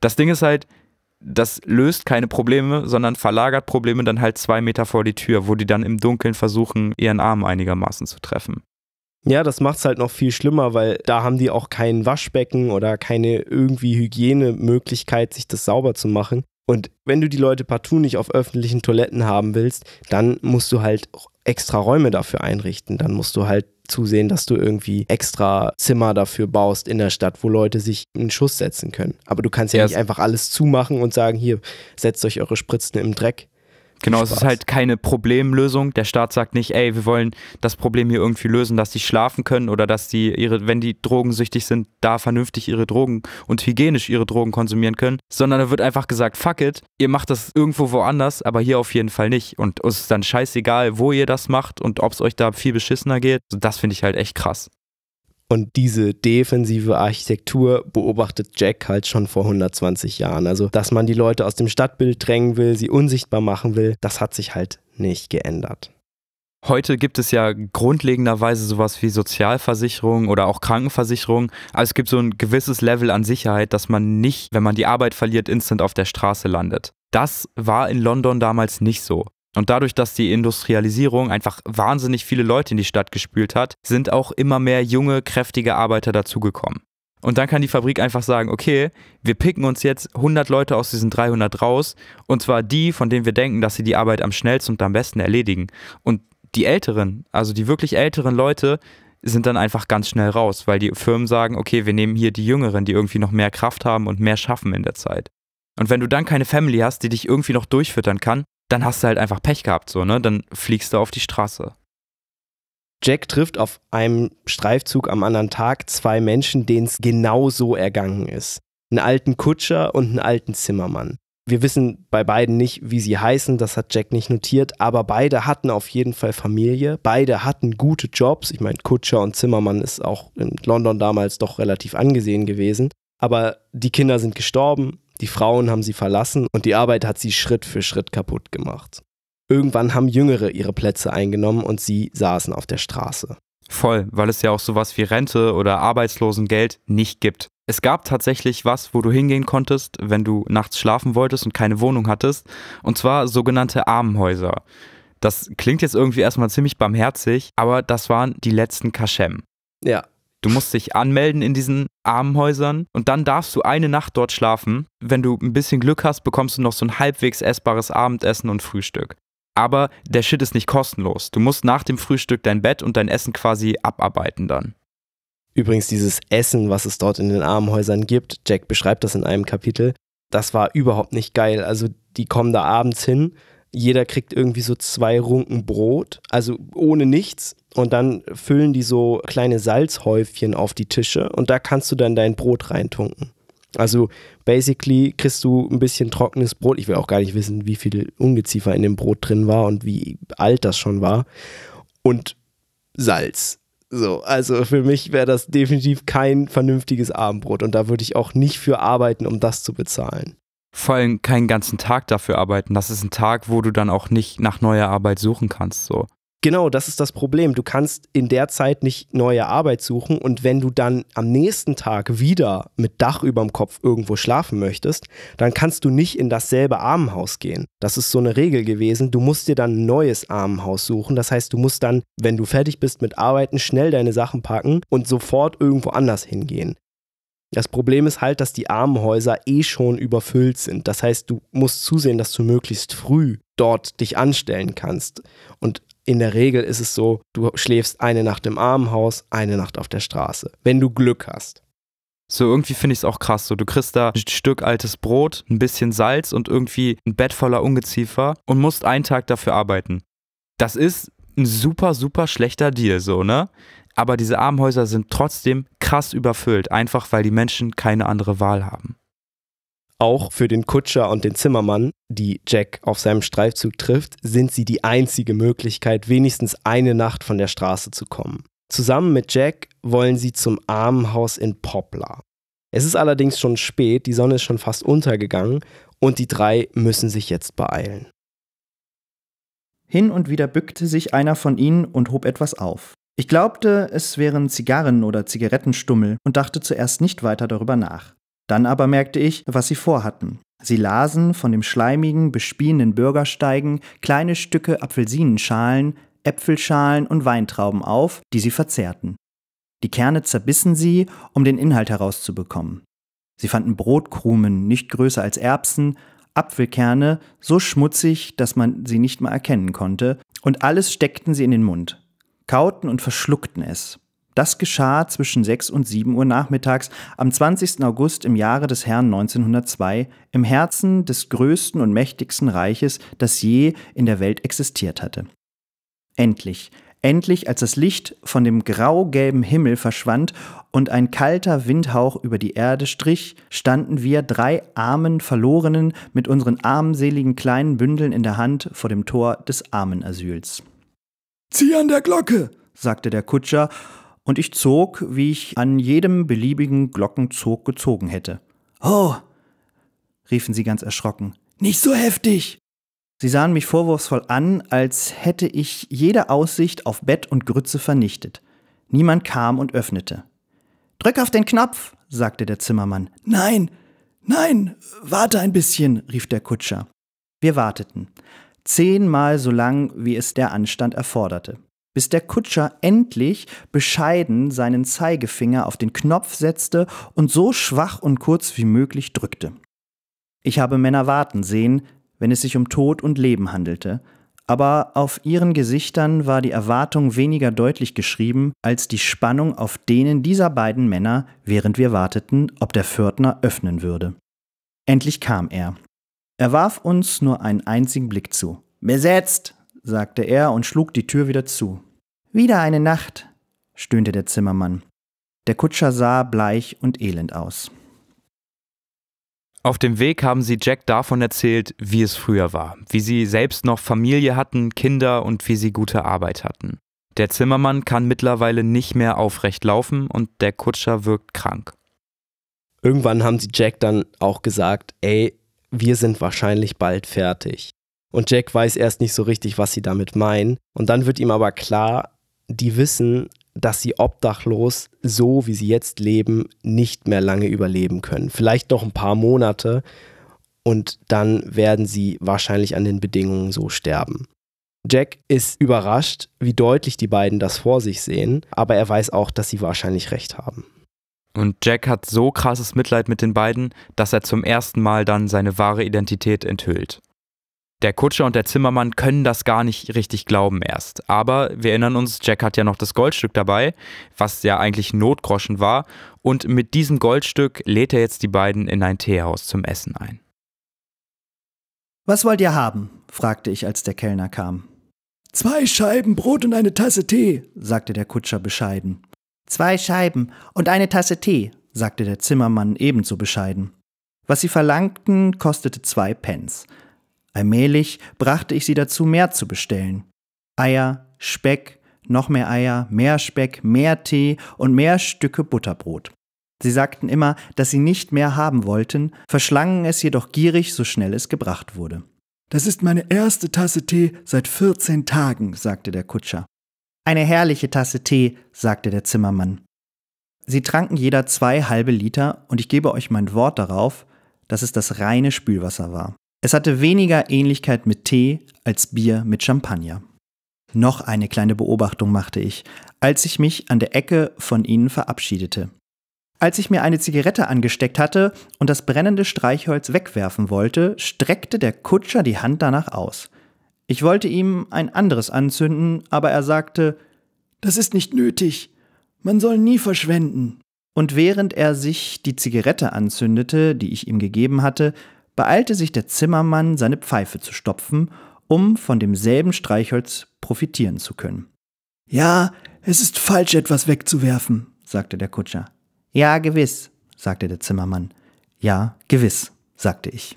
Das Ding ist halt, das löst keine Probleme, sondern verlagert Probleme dann halt zwei Meter vor die Tür, wo die dann im Dunkeln versuchen, ihren Arm einigermaßen zu treffen. Ja, das macht es halt noch viel schlimmer, weil da haben die auch kein Waschbecken oder keine irgendwie Hygienemöglichkeit, sich das sauber zu machen. Und wenn du die Leute partout nicht auf öffentlichen Toiletten haben willst, dann musst du halt auch extra Räume dafür einrichten. Dann musst du halt zusehen, dass du irgendwie extra Zimmer dafür baust in der Stadt, wo Leute sich einen Schuss setzen können. Aber du kannst ja, ja nicht einfach alles zumachen und sagen, hier, setzt euch eure Spritzen im Dreck. Genau, Spaß. es ist halt keine Problemlösung. Der Staat sagt nicht, ey, wir wollen das Problem hier irgendwie lösen, dass die schlafen können oder dass die ihre, wenn die drogensüchtig sind, da vernünftig ihre Drogen und hygienisch ihre Drogen konsumieren können, sondern da wird einfach gesagt, fuck it, ihr macht das irgendwo woanders, aber hier auf jeden Fall nicht. Und es ist dann scheißegal, wo ihr das macht und ob es euch da viel beschissener geht. Das finde ich halt echt krass. Und diese defensive Architektur beobachtet Jack halt schon vor 120 Jahren. Also, dass man die Leute aus dem Stadtbild drängen will, sie unsichtbar machen will, das hat sich halt nicht geändert. Heute gibt es ja grundlegenderweise sowas wie Sozialversicherung oder auch Krankenversicherung. Also es gibt so ein gewisses Level an Sicherheit, dass man nicht, wenn man die Arbeit verliert, instant auf der Straße landet. Das war in London damals nicht so. Und dadurch, dass die Industrialisierung einfach wahnsinnig viele Leute in die Stadt gespült hat, sind auch immer mehr junge, kräftige Arbeiter dazugekommen. Und dann kann die Fabrik einfach sagen, okay, wir picken uns jetzt 100 Leute aus diesen 300 raus, und zwar die, von denen wir denken, dass sie die Arbeit am schnellsten und am besten erledigen. Und die älteren, also die wirklich älteren Leute, sind dann einfach ganz schnell raus, weil die Firmen sagen, okay, wir nehmen hier die Jüngeren, die irgendwie noch mehr Kraft haben und mehr schaffen in der Zeit. Und wenn du dann keine Family hast, die dich irgendwie noch durchfüttern kann, dann hast du halt einfach Pech gehabt, so, ne? Dann fliegst du auf die Straße. Jack trifft auf einem Streifzug am anderen Tag zwei Menschen, denen es genau so ergangen ist. Einen alten Kutscher und einen alten Zimmermann. Wir wissen bei beiden nicht, wie sie heißen, das hat Jack nicht notiert, aber beide hatten auf jeden Fall Familie, beide hatten gute Jobs. Ich meine, Kutscher und Zimmermann ist auch in London damals doch relativ angesehen gewesen. Aber die Kinder sind gestorben, die Frauen haben sie verlassen und die Arbeit hat sie Schritt für Schritt kaputt gemacht. Irgendwann haben Jüngere ihre Plätze eingenommen und sie saßen auf der Straße. Voll, weil es ja auch sowas wie Rente oder Arbeitslosengeld nicht gibt. Es gab tatsächlich was, wo du hingehen konntest, wenn du nachts schlafen wolltest und keine Wohnung hattest, und zwar sogenannte Armenhäuser. Das klingt jetzt irgendwie erstmal ziemlich barmherzig, aber das waren die letzten Kaschem. Ja, Du musst dich anmelden in diesen Armenhäusern und dann darfst du eine Nacht dort schlafen. Wenn du ein bisschen Glück hast, bekommst du noch so ein halbwegs essbares Abendessen und Frühstück. Aber der Shit ist nicht kostenlos. Du musst nach dem Frühstück dein Bett und dein Essen quasi abarbeiten dann. Übrigens dieses Essen, was es dort in den Armenhäusern gibt, Jack beschreibt das in einem Kapitel, das war überhaupt nicht geil. Also die kommen da abends hin, jeder kriegt irgendwie so zwei Runken Brot, also ohne nichts, und dann füllen die so kleine Salzhäufchen auf die Tische und da kannst du dann dein Brot reintunken. Also basically kriegst du ein bisschen trockenes Brot. Ich will auch gar nicht wissen, wie viel Ungeziefer in dem Brot drin war und wie alt das schon war. Und Salz. So, also für mich wäre das definitiv kein vernünftiges Abendbrot und da würde ich auch nicht für arbeiten, um das zu bezahlen. Vor allem keinen ganzen Tag dafür arbeiten. Das ist ein Tag, wo du dann auch nicht nach neuer Arbeit suchen kannst. So. Genau, das ist das Problem. Du kannst in der Zeit nicht neue Arbeit suchen und wenn du dann am nächsten Tag wieder mit Dach über dem Kopf irgendwo schlafen möchtest, dann kannst du nicht in dasselbe Armenhaus gehen. Das ist so eine Regel gewesen. Du musst dir dann ein neues Armenhaus suchen. Das heißt, du musst dann, wenn du fertig bist mit Arbeiten, schnell deine Sachen packen und sofort irgendwo anders hingehen. Das Problem ist halt, dass die Armenhäuser eh schon überfüllt sind. Das heißt, du musst zusehen, dass du möglichst früh dort dich anstellen kannst. Und in der Regel ist es so, du schläfst eine Nacht im Armenhaus, eine Nacht auf der Straße, wenn du Glück hast. So, irgendwie finde ich es auch krass. So, du kriegst da ein Stück altes Brot, ein bisschen Salz und irgendwie ein Bett voller Ungeziefer und musst einen Tag dafür arbeiten. Das ist ein super, super schlechter Deal, so, ne? Aber diese Armenhäuser sind trotzdem krass überfüllt, einfach weil die Menschen keine andere Wahl haben. Auch für den Kutscher und den Zimmermann, die Jack auf seinem Streifzug trifft, sind sie die einzige Möglichkeit, wenigstens eine Nacht von der Straße zu kommen. Zusammen mit Jack wollen sie zum Armenhaus in Poplar. Es ist allerdings schon spät, die Sonne ist schon fast untergegangen und die drei müssen sich jetzt beeilen. Hin und wieder bückte sich einer von ihnen und hob etwas auf. Ich glaubte, es wären Zigarren oder Zigarettenstummel und dachte zuerst nicht weiter darüber nach. Dann aber merkte ich, was sie vorhatten. Sie lasen von dem schleimigen, bespielenden Bürgersteigen kleine Stücke Apfelsinenschalen, Äpfelschalen und Weintrauben auf, die sie verzehrten. Die Kerne zerbissen sie, um den Inhalt herauszubekommen. Sie fanden Brotkrumen nicht größer als Erbsen, Apfelkerne so schmutzig, dass man sie nicht mal erkennen konnte, und alles steckten sie in den Mund, kauten und verschluckten es. Das geschah zwischen 6 und 7 Uhr nachmittags am 20. August im Jahre des Herrn 1902 im Herzen des größten und mächtigsten Reiches, das je in der Welt existiert hatte. Endlich, endlich, als das Licht von dem grau-gelben Himmel verschwand und ein kalter Windhauch über die Erde strich, standen wir drei armen Verlorenen mit unseren armseligen kleinen Bündeln in der Hand vor dem Tor des Armenasyls. Zieh an der Glocke, sagte der Kutscher und ich zog, wie ich an jedem beliebigen Glockenzug gezogen hätte. Oh! riefen sie ganz erschrocken. Nicht so heftig! Sie sahen mich vorwurfsvoll an, als hätte ich jede Aussicht auf Bett und Grütze vernichtet. Niemand kam und öffnete. Drück auf den Knopf, sagte der Zimmermann. Nein, nein, warte ein bisschen, rief der Kutscher. Wir warteten. Zehnmal so lang, wie es der Anstand erforderte bis der Kutscher endlich bescheiden seinen Zeigefinger auf den Knopf setzte und so schwach und kurz wie möglich drückte. Ich habe Männer warten sehen, wenn es sich um Tod und Leben handelte, aber auf ihren Gesichtern war die Erwartung weniger deutlich geschrieben als die Spannung auf denen dieser beiden Männer, während wir warteten, ob der Pförtner öffnen würde. Endlich kam er. Er warf uns nur einen einzigen Blick zu. Besetzt, sagte er und schlug die Tür wieder zu. Wieder eine Nacht, stöhnte der Zimmermann. Der Kutscher sah bleich und elend aus. Auf dem Weg haben sie Jack davon erzählt, wie es früher war, wie sie selbst noch Familie hatten, Kinder und wie sie gute Arbeit hatten. Der Zimmermann kann mittlerweile nicht mehr aufrecht laufen und der Kutscher wirkt krank. Irgendwann haben sie Jack dann auch gesagt, ey, wir sind wahrscheinlich bald fertig. Und Jack weiß erst nicht so richtig, was sie damit meinen. Und dann wird ihm aber klar, die wissen, dass sie obdachlos, so wie sie jetzt leben, nicht mehr lange überleben können. Vielleicht noch ein paar Monate und dann werden sie wahrscheinlich an den Bedingungen so sterben. Jack ist überrascht, wie deutlich die beiden das vor sich sehen, aber er weiß auch, dass sie wahrscheinlich recht haben. Und Jack hat so krasses Mitleid mit den beiden, dass er zum ersten Mal dann seine wahre Identität enthüllt. Der Kutscher und der Zimmermann können das gar nicht richtig glauben erst. Aber wir erinnern uns, Jack hat ja noch das Goldstück dabei, was ja eigentlich Notgroschen war. Und mit diesem Goldstück lädt er jetzt die beiden in ein Teehaus zum Essen ein. Was wollt ihr haben? fragte ich, als der Kellner kam. Zwei Scheiben Brot und eine Tasse Tee, sagte der Kutscher bescheiden. Zwei Scheiben und eine Tasse Tee, sagte der Zimmermann ebenso bescheiden. Was sie verlangten, kostete zwei Pence. Allmählich brachte ich sie dazu, mehr zu bestellen. Eier, Speck, noch mehr Eier, mehr Speck, mehr Tee und mehr Stücke Butterbrot. Sie sagten immer, dass sie nicht mehr haben wollten, verschlangen es jedoch gierig, so schnell es gebracht wurde. Das ist meine erste Tasse Tee seit 14 Tagen, sagte der Kutscher. Eine herrliche Tasse Tee, sagte der Zimmermann. Sie tranken jeder zwei halbe Liter, und ich gebe euch mein Wort darauf, dass es das reine Spülwasser war. Es hatte weniger Ähnlichkeit mit Tee als Bier mit Champagner. Noch eine kleine Beobachtung machte ich, als ich mich an der Ecke von ihnen verabschiedete. Als ich mir eine Zigarette angesteckt hatte und das brennende Streichholz wegwerfen wollte, streckte der Kutscher die Hand danach aus. Ich wollte ihm ein anderes anzünden, aber er sagte Das ist nicht nötig. Man soll nie verschwenden. Und während er sich die Zigarette anzündete, die ich ihm gegeben hatte, beeilte sich der Zimmermann, seine Pfeife zu stopfen, um von demselben Streichholz profitieren zu können. Ja, es ist falsch, etwas wegzuwerfen, sagte der Kutscher. Ja, gewiss, sagte der Zimmermann. Ja, gewiss, sagte ich.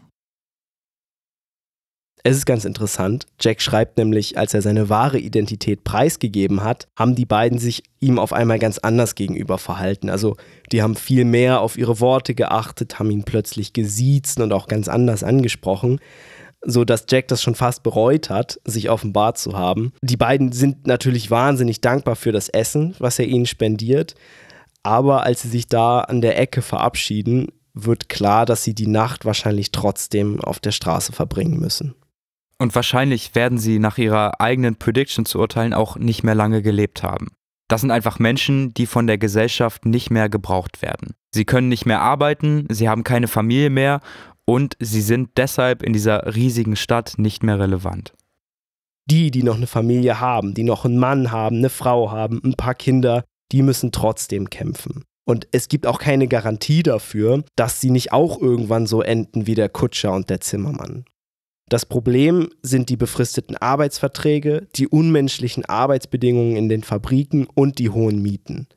Es ist ganz interessant. Jack schreibt nämlich, als er seine wahre Identität preisgegeben hat, haben die beiden sich ihm auf einmal ganz anders gegenüber verhalten. Also die haben viel mehr auf ihre Worte geachtet, haben ihn plötzlich gesiezt und auch ganz anders angesprochen so dass Jack das schon fast bereut hat, sich offenbart zu haben. Die beiden sind natürlich wahnsinnig dankbar für das Essen, was er ihnen spendiert, aber als sie sich da an der Ecke verabschieden, wird klar, dass sie die Nacht wahrscheinlich trotzdem auf der Straße verbringen müssen. Und wahrscheinlich werden sie nach ihrer eigenen Prediction zu urteilen auch nicht mehr lange gelebt haben. Das sind einfach Menschen, die von der Gesellschaft nicht mehr gebraucht werden. Sie können nicht mehr arbeiten, sie haben keine Familie mehr und sie sind deshalb in dieser riesigen Stadt nicht mehr relevant. Die, die noch eine Familie haben, die noch einen Mann haben, eine Frau haben, ein paar Kinder, die müssen trotzdem kämpfen. Und es gibt auch keine Garantie dafür, dass sie nicht auch irgendwann so enden wie der Kutscher und der Zimmermann. Das Problem sind die befristeten Arbeitsverträge, die unmenschlichen Arbeitsbedingungen in den Fabriken und die hohen Mieten.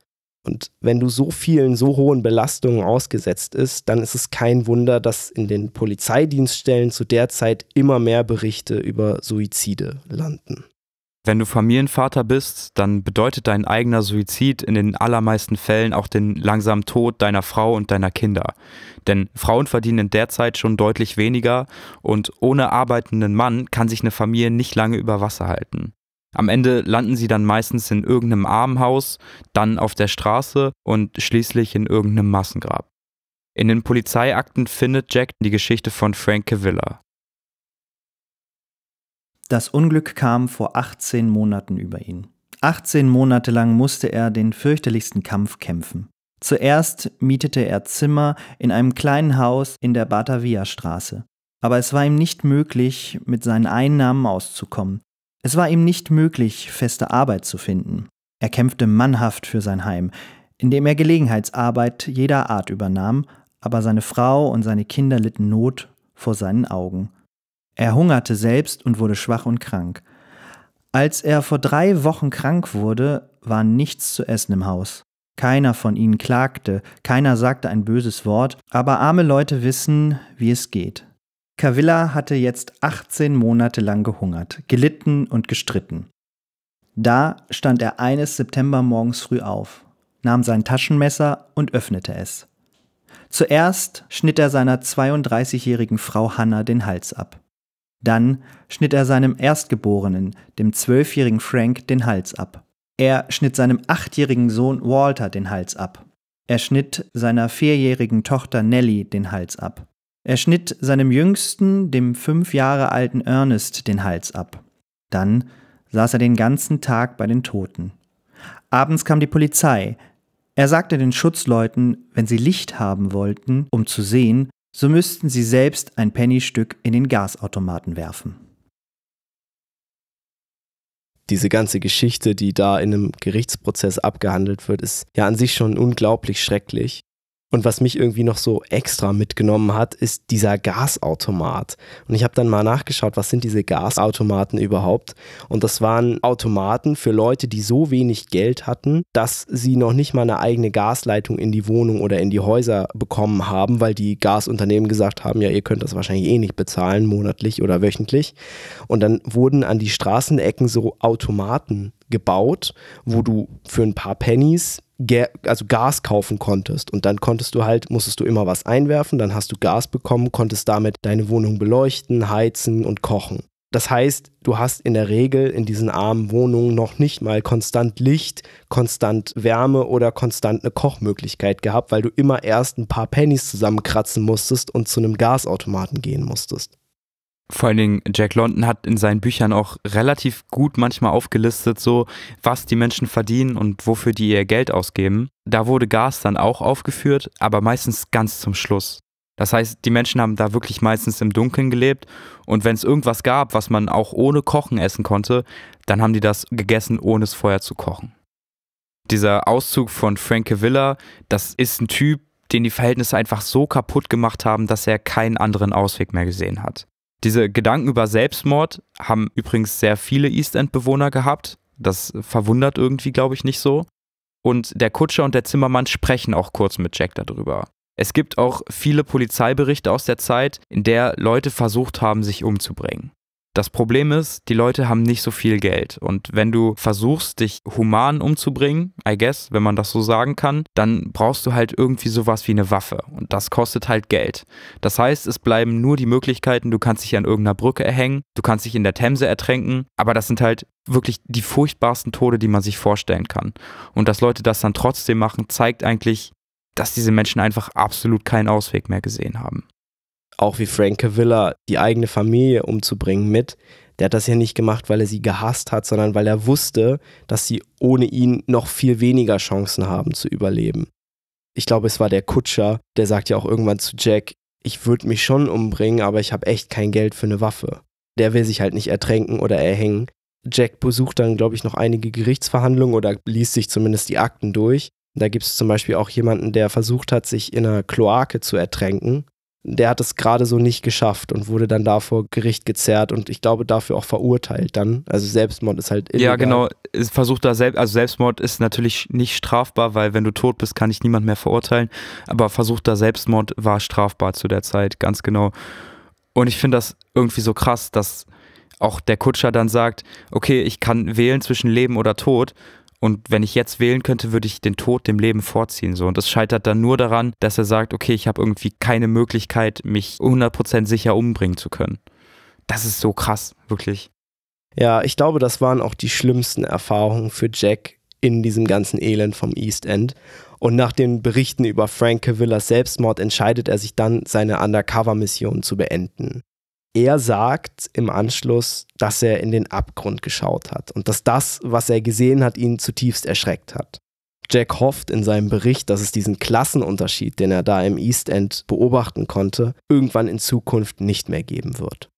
Und wenn du so vielen, so hohen Belastungen ausgesetzt ist, dann ist es kein Wunder, dass in den Polizeidienststellen zu der Zeit immer mehr Berichte über Suizide landen. Wenn du Familienvater bist, dann bedeutet dein eigener Suizid in den allermeisten Fällen auch den langsamen Tod deiner Frau und deiner Kinder. Denn Frauen verdienen derzeit schon deutlich weniger und ohne arbeitenden Mann kann sich eine Familie nicht lange über Wasser halten. Am Ende landen sie dann meistens in irgendeinem Armenhaus, dann auf der Straße und schließlich in irgendeinem Massengrab. In den Polizeiakten findet Jack die Geschichte von Frank Cavilla. Das Unglück kam vor 18 Monaten über ihn. 18 Monate lang musste er den fürchterlichsten Kampf kämpfen. Zuerst mietete er Zimmer in einem kleinen Haus in der Batavia-Straße. Aber es war ihm nicht möglich, mit seinen Einnahmen auszukommen. Es war ihm nicht möglich, feste Arbeit zu finden. Er kämpfte mannhaft für sein Heim, indem er Gelegenheitsarbeit jeder Art übernahm, aber seine Frau und seine Kinder litten Not vor seinen Augen. Er hungerte selbst und wurde schwach und krank. Als er vor drei Wochen krank wurde, war nichts zu essen im Haus. Keiner von ihnen klagte, keiner sagte ein böses Wort, aber arme Leute wissen, wie es geht. Cavilla hatte jetzt 18 Monate lang gehungert, gelitten und gestritten. Da stand er eines Septembermorgens früh auf, nahm sein Taschenmesser und öffnete es. Zuerst schnitt er seiner 32-jährigen Frau Hanna den Hals ab. Dann schnitt er seinem Erstgeborenen, dem zwölfjährigen Frank, den Hals ab. Er schnitt seinem achtjährigen Sohn Walter den Hals ab. Er schnitt seiner vierjährigen Tochter Nellie den Hals ab. Er schnitt seinem jüngsten, dem fünf Jahre alten Ernest den Hals ab. Dann saß er den ganzen Tag bei den Toten. Abends kam die Polizei. Er sagte den Schutzleuten, wenn sie Licht haben wollten, um zu sehen, so müssten sie selbst ein Pennystück in den Gasautomaten werfen. Diese ganze Geschichte, die da in einem Gerichtsprozess abgehandelt wird, ist ja an sich schon unglaublich schrecklich. Und was mich irgendwie noch so extra mitgenommen hat, ist dieser Gasautomat. Und ich habe dann mal nachgeschaut, was sind diese Gasautomaten überhaupt? Und das waren Automaten für Leute, die so wenig Geld hatten, dass sie noch nicht mal eine eigene Gasleitung in die Wohnung oder in die Häuser bekommen haben, weil die Gasunternehmen gesagt haben, ja, ihr könnt das wahrscheinlich eh nicht bezahlen, monatlich oder wöchentlich. Und dann wurden an die Straßenecken so Automaten gebaut, wo du für ein paar Pennies also Gas kaufen konntest. Und dann konntest du halt, musstest du immer was einwerfen, dann hast du Gas bekommen, konntest damit deine Wohnung beleuchten, heizen und kochen. Das heißt, du hast in der Regel in diesen armen Wohnungen noch nicht mal konstant Licht, konstant Wärme oder konstant eine Kochmöglichkeit gehabt, weil du immer erst ein paar Pennies zusammenkratzen musstest und zu einem Gasautomaten gehen musstest vor allen Dingen Jack London hat in seinen Büchern auch relativ gut manchmal aufgelistet, so was die Menschen verdienen und wofür die ihr Geld ausgeben. Da wurde Gas dann auch aufgeführt, aber meistens ganz zum Schluss. Das heißt, die Menschen haben da wirklich meistens im Dunkeln gelebt und wenn es irgendwas gab, was man auch ohne Kochen essen konnte, dann haben die das gegessen, ohne es vorher zu kochen. Dieser Auszug von Frank Villa, das ist ein Typ, den die Verhältnisse einfach so kaputt gemacht haben, dass er keinen anderen Ausweg mehr gesehen hat. Diese Gedanken über Selbstmord haben übrigens sehr viele East End-Bewohner gehabt. Das verwundert irgendwie, glaube ich, nicht so. Und der Kutscher und der Zimmermann sprechen auch kurz mit Jack darüber. Es gibt auch viele Polizeiberichte aus der Zeit, in der Leute versucht haben, sich umzubringen. Das Problem ist, die Leute haben nicht so viel Geld. Und wenn du versuchst, dich human umzubringen, I guess, wenn man das so sagen kann, dann brauchst du halt irgendwie sowas wie eine Waffe. Und das kostet halt Geld. Das heißt, es bleiben nur die Möglichkeiten, du kannst dich an irgendeiner Brücke erhängen, du kannst dich in der Themse ertränken, aber das sind halt wirklich die furchtbarsten Tode, die man sich vorstellen kann. Und dass Leute das dann trotzdem machen, zeigt eigentlich, dass diese Menschen einfach absolut keinen Ausweg mehr gesehen haben auch wie Frank Cavilla die eigene Familie umzubringen mit. Der hat das ja nicht gemacht, weil er sie gehasst hat, sondern weil er wusste, dass sie ohne ihn noch viel weniger Chancen haben zu überleben. Ich glaube, es war der Kutscher, der sagt ja auch irgendwann zu Jack, ich würde mich schon umbringen, aber ich habe echt kein Geld für eine Waffe. Der will sich halt nicht ertränken oder erhängen. Jack besucht dann, glaube ich, noch einige Gerichtsverhandlungen oder liest sich zumindest die Akten durch. Da gibt es zum Beispiel auch jemanden, der versucht hat, sich in einer Kloake zu ertränken der hat es gerade so nicht geschafft und wurde dann da vor Gericht gezerrt und ich glaube dafür auch verurteilt dann. Also Selbstmord ist halt illegal. Ja, genau. Versucht da selbst, also Selbstmord ist natürlich nicht strafbar, weil wenn du tot bist, kann ich niemand mehr verurteilen. Aber versuchter Selbstmord war strafbar zu der Zeit, ganz genau. Und ich finde das irgendwie so krass, dass auch der Kutscher dann sagt, okay, ich kann wählen zwischen Leben oder Tod. Und wenn ich jetzt wählen könnte, würde ich den Tod dem Leben vorziehen. So. Und das scheitert dann nur daran, dass er sagt, okay, ich habe irgendwie keine Möglichkeit, mich 100% sicher umbringen zu können. Das ist so krass, wirklich. Ja, ich glaube, das waren auch die schlimmsten Erfahrungen für Jack in diesem ganzen Elend vom East End. Und nach den Berichten über Frank Cavillas Selbstmord entscheidet er sich dann, seine Undercover-Mission zu beenden er sagt im Anschluss, dass er in den Abgrund geschaut hat und dass das, was er gesehen hat, ihn zutiefst erschreckt hat. Jack hofft in seinem Bericht, dass es diesen Klassenunterschied, den er da im East End beobachten konnte, irgendwann in Zukunft nicht mehr geben wird.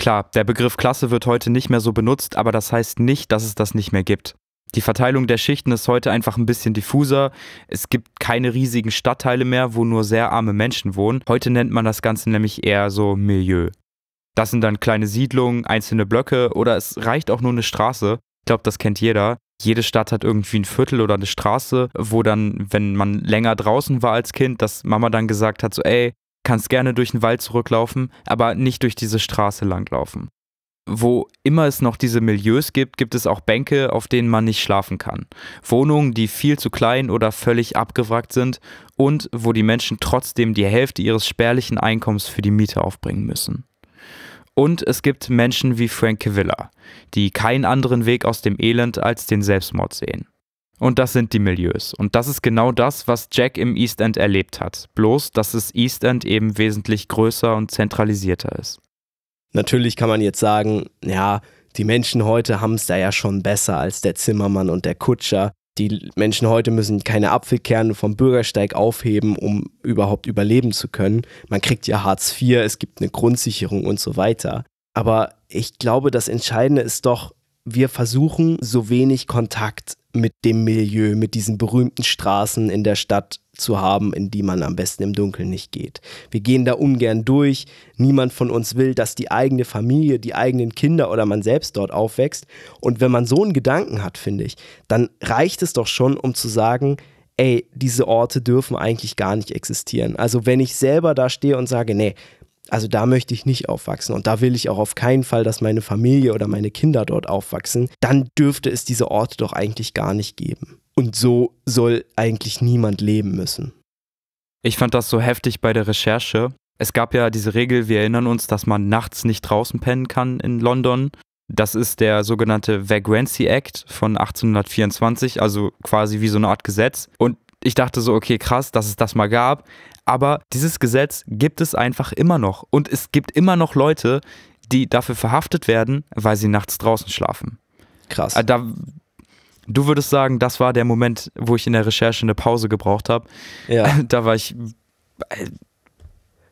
Klar, der Begriff Klasse wird heute nicht mehr so benutzt, aber das heißt nicht, dass es das nicht mehr gibt. Die Verteilung der Schichten ist heute einfach ein bisschen diffuser. Es gibt keine riesigen Stadtteile mehr, wo nur sehr arme Menschen wohnen. Heute nennt man das Ganze nämlich eher so Milieu. Das sind dann kleine Siedlungen, einzelne Blöcke oder es reicht auch nur eine Straße. Ich glaube, das kennt jeder. Jede Stadt hat irgendwie ein Viertel oder eine Straße, wo dann, wenn man länger draußen war als Kind, dass Mama dann gesagt hat, so, ey, kannst gerne durch den Wald zurücklaufen, aber nicht durch diese Straße langlaufen. Wo immer es noch diese Milieus gibt, gibt es auch Bänke, auf denen man nicht schlafen kann. Wohnungen, die viel zu klein oder völlig abgewrackt sind und wo die Menschen trotzdem die Hälfte ihres spärlichen Einkommens für die Miete aufbringen müssen. Und es gibt Menschen wie Frank Cavilla, die keinen anderen Weg aus dem Elend als den Selbstmord sehen. Und das sind die Milieus. Und das ist genau das, was Jack im East End erlebt hat. Bloß, dass es East End eben wesentlich größer und zentralisierter ist. Natürlich kann man jetzt sagen, ja, die Menschen heute haben es da ja schon besser als der Zimmermann und der Kutscher die Menschen heute müssen keine Apfelkerne vom Bürgersteig aufheben, um überhaupt überleben zu können. Man kriegt ja Hartz IV, es gibt eine Grundsicherung und so weiter. Aber ich glaube, das Entscheidende ist doch, wir versuchen so wenig Kontakt mit dem Milieu, mit diesen berühmten Straßen in der Stadt zu haben, in die man am besten im Dunkeln nicht geht. Wir gehen da ungern durch. Niemand von uns will, dass die eigene Familie, die eigenen Kinder oder man selbst dort aufwächst. Und wenn man so einen Gedanken hat, finde ich, dann reicht es doch schon, um zu sagen, ey, diese Orte dürfen eigentlich gar nicht existieren. Also wenn ich selber da stehe und sage, nee, also da möchte ich nicht aufwachsen und da will ich auch auf keinen Fall, dass meine Familie oder meine Kinder dort aufwachsen, dann dürfte es diese Orte doch eigentlich gar nicht geben. Und so soll eigentlich niemand leben müssen. Ich fand das so heftig bei der Recherche. Es gab ja diese Regel, wir erinnern uns, dass man nachts nicht draußen pennen kann in London. Das ist der sogenannte Vagrancy Act von 1824, also quasi wie so eine Art Gesetz. Und ich dachte so, okay, krass, dass es das mal gab. Aber dieses Gesetz gibt es einfach immer noch. Und es gibt immer noch Leute, die dafür verhaftet werden, weil sie nachts draußen schlafen. Krass. Äh, da, Du würdest sagen, das war der Moment, wo ich in der Recherche eine Pause gebraucht habe. Ja. Da war ich. Äh,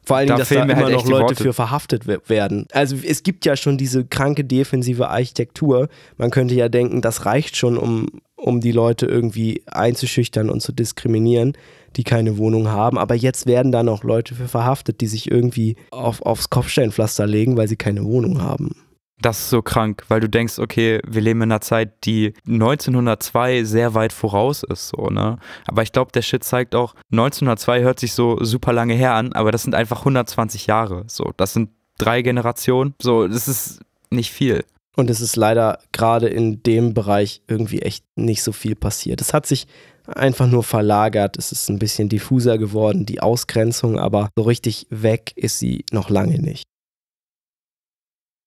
vor allem, da dass da immer halt noch Leute für verhaftet werden. Also es gibt ja schon diese kranke defensive Architektur. Man könnte ja denken, das reicht schon, um, um die Leute irgendwie einzuschüchtern und zu diskriminieren, die keine Wohnung haben. Aber jetzt werden da noch Leute für verhaftet, die sich irgendwie auf, aufs Kopfsteinpflaster legen, weil sie keine Wohnung haben. Das ist so krank, weil du denkst, okay, wir leben in einer Zeit, die 1902 sehr weit voraus ist, so, ne? Aber ich glaube, der Shit zeigt auch, 1902 hört sich so super lange her an, aber das sind einfach 120 Jahre, so. Das sind drei Generationen, so, das ist nicht viel. Und es ist leider gerade in dem Bereich irgendwie echt nicht so viel passiert. Es hat sich einfach nur verlagert. Es ist ein bisschen diffuser geworden, die Ausgrenzung, aber so richtig weg ist sie noch lange nicht.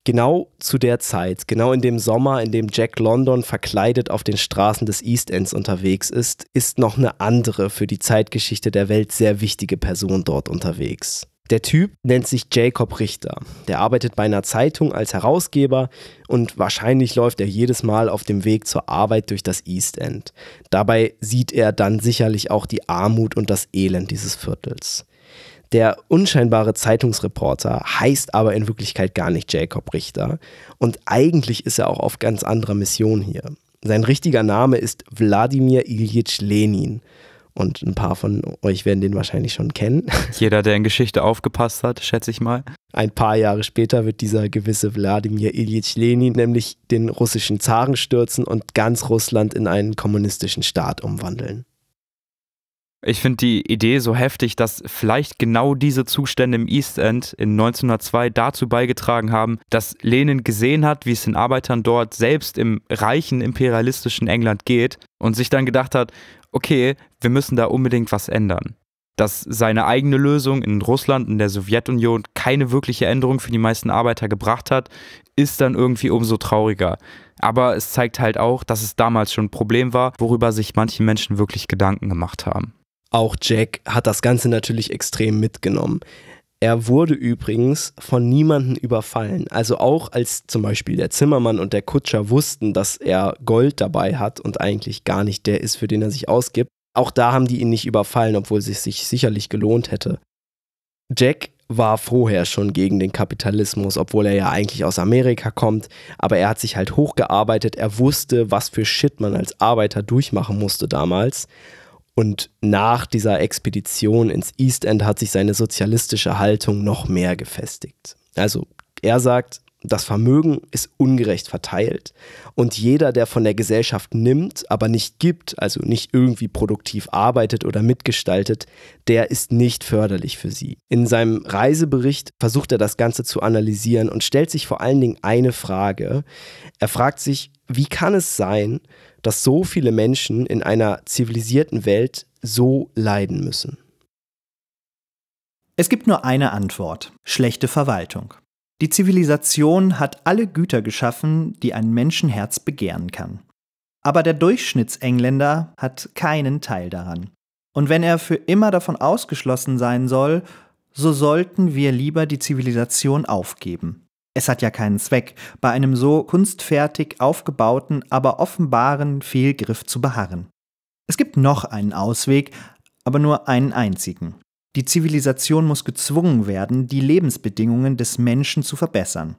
Genau zu der Zeit, genau in dem Sommer, in dem Jack London verkleidet auf den Straßen des East Ends unterwegs ist, ist noch eine andere für die Zeitgeschichte der Welt sehr wichtige Person dort unterwegs. Der Typ nennt sich Jacob Richter. Der arbeitet bei einer Zeitung als Herausgeber und wahrscheinlich läuft er jedes Mal auf dem Weg zur Arbeit durch das East End. Dabei sieht er dann sicherlich auch die Armut und das Elend dieses Viertels. Der unscheinbare Zeitungsreporter heißt aber in Wirklichkeit gar nicht Jacob Richter. Und eigentlich ist er auch auf ganz anderer Mission hier. Sein richtiger Name ist Wladimir Ilyich Lenin. Und ein paar von euch werden den wahrscheinlich schon kennen. Jeder, der in Geschichte aufgepasst hat, schätze ich mal. Ein paar Jahre später wird dieser gewisse Wladimir Ilyich Lenin nämlich den russischen Zaren stürzen und ganz Russland in einen kommunistischen Staat umwandeln. Ich finde die Idee so heftig, dass vielleicht genau diese Zustände im East End in 1902 dazu beigetragen haben, dass Lenin gesehen hat, wie es den Arbeitern dort selbst im reichen imperialistischen England geht und sich dann gedacht hat, okay, wir müssen da unbedingt was ändern. Dass seine eigene Lösung in Russland, in der Sowjetunion keine wirkliche Änderung für die meisten Arbeiter gebracht hat, ist dann irgendwie umso trauriger. Aber es zeigt halt auch, dass es damals schon ein Problem war, worüber sich manche Menschen wirklich Gedanken gemacht haben. Auch Jack hat das Ganze natürlich extrem mitgenommen. Er wurde übrigens von niemandem überfallen. Also auch als zum Beispiel der Zimmermann und der Kutscher wussten, dass er Gold dabei hat und eigentlich gar nicht der ist, für den er sich ausgibt, auch da haben die ihn nicht überfallen, obwohl es sich sicherlich gelohnt hätte. Jack war vorher schon gegen den Kapitalismus, obwohl er ja eigentlich aus Amerika kommt, aber er hat sich halt hochgearbeitet, er wusste, was für Shit man als Arbeiter durchmachen musste damals und nach dieser Expedition ins East End hat sich seine sozialistische Haltung noch mehr gefestigt. Also er sagt, das Vermögen ist ungerecht verteilt und jeder, der von der Gesellschaft nimmt, aber nicht gibt, also nicht irgendwie produktiv arbeitet oder mitgestaltet, der ist nicht förderlich für sie. In seinem Reisebericht versucht er das Ganze zu analysieren und stellt sich vor allen Dingen eine Frage. Er fragt sich, wie kann es sein, dass so viele Menschen in einer zivilisierten Welt so leiden müssen? Es gibt nur eine Antwort, schlechte Verwaltung. Die Zivilisation hat alle Güter geschaffen, die ein Menschenherz begehren kann. Aber der Durchschnittsengländer hat keinen Teil daran. Und wenn er für immer davon ausgeschlossen sein soll, so sollten wir lieber die Zivilisation aufgeben. Es hat ja keinen Zweck, bei einem so kunstfertig aufgebauten, aber offenbaren Fehlgriff zu beharren. Es gibt noch einen Ausweg, aber nur einen einzigen. Die Zivilisation muss gezwungen werden, die Lebensbedingungen des Menschen zu verbessern.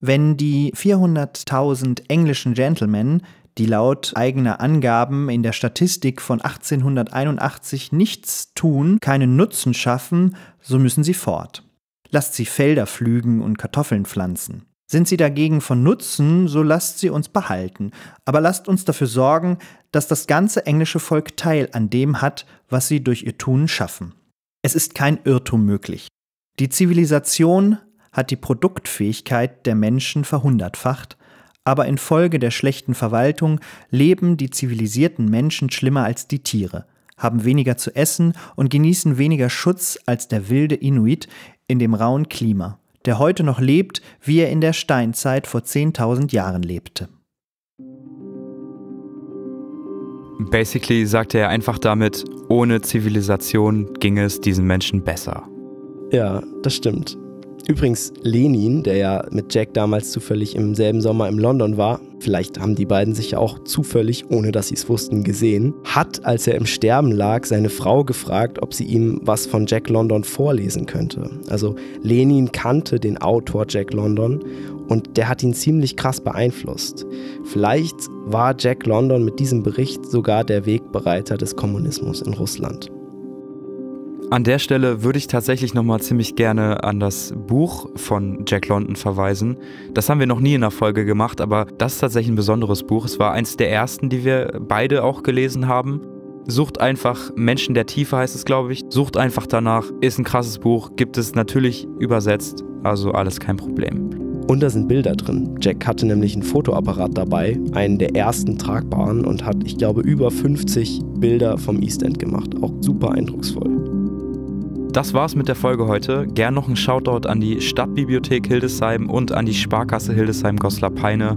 Wenn die 400.000 englischen Gentlemen, die laut eigener Angaben in der Statistik von 1881 nichts tun, keinen Nutzen schaffen, so müssen sie fort. Lasst sie Felder pflügen und Kartoffeln pflanzen. Sind sie dagegen von Nutzen, so lasst sie uns behalten, aber lasst uns dafür sorgen, dass das ganze englische Volk Teil an dem hat, was sie durch ihr Tun schaffen. Es ist kein Irrtum möglich. Die Zivilisation hat die Produktfähigkeit der Menschen verhundertfacht, aber infolge der schlechten Verwaltung leben die zivilisierten Menschen schlimmer als die Tiere, haben weniger zu essen und genießen weniger Schutz als der wilde Inuit in dem rauen Klima, der heute noch lebt, wie er in der Steinzeit vor 10.000 Jahren lebte. Basically sagte er einfach damit, ohne Zivilisation ging es diesen Menschen besser. Ja, das stimmt. Übrigens, Lenin, der ja mit Jack damals zufällig im selben Sommer in London war, vielleicht haben die beiden sich ja auch zufällig, ohne dass sie es wussten, gesehen, hat, als er im Sterben lag, seine Frau gefragt, ob sie ihm was von Jack London vorlesen könnte. Also Lenin kannte den Autor Jack London und der hat ihn ziemlich krass beeinflusst. Vielleicht war Jack London mit diesem Bericht sogar der Wegbereiter des Kommunismus in Russland. An der Stelle würde ich tatsächlich nochmal ziemlich gerne an das Buch von Jack London verweisen. Das haben wir noch nie in der Folge gemacht, aber das ist tatsächlich ein besonderes Buch. Es war eins der ersten, die wir beide auch gelesen haben. Sucht einfach Menschen der Tiefe, heißt es, glaube ich. Sucht einfach danach. Ist ein krasses Buch. Gibt es natürlich übersetzt. Also alles kein Problem. Und da sind Bilder drin. Jack hatte nämlich einen Fotoapparat dabei, einen der ersten tragbaren, und hat, ich glaube, über 50 Bilder vom East End gemacht. Auch super eindrucksvoll. Das war's mit der Folge heute. Gern noch ein Shoutout an die Stadtbibliothek Hildesheim und an die Sparkasse Hildesheim-Goslar-Peine.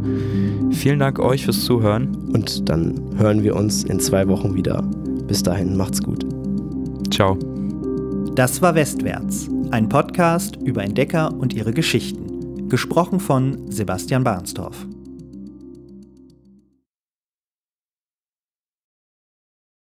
Vielen Dank euch fürs Zuhören. Und dann hören wir uns in zwei Wochen wieder. Bis dahin, macht's gut. Ciao. Das war Westwärts, ein Podcast über Entdecker und ihre Geschichten. Gesprochen von Sebastian Barnsdorf.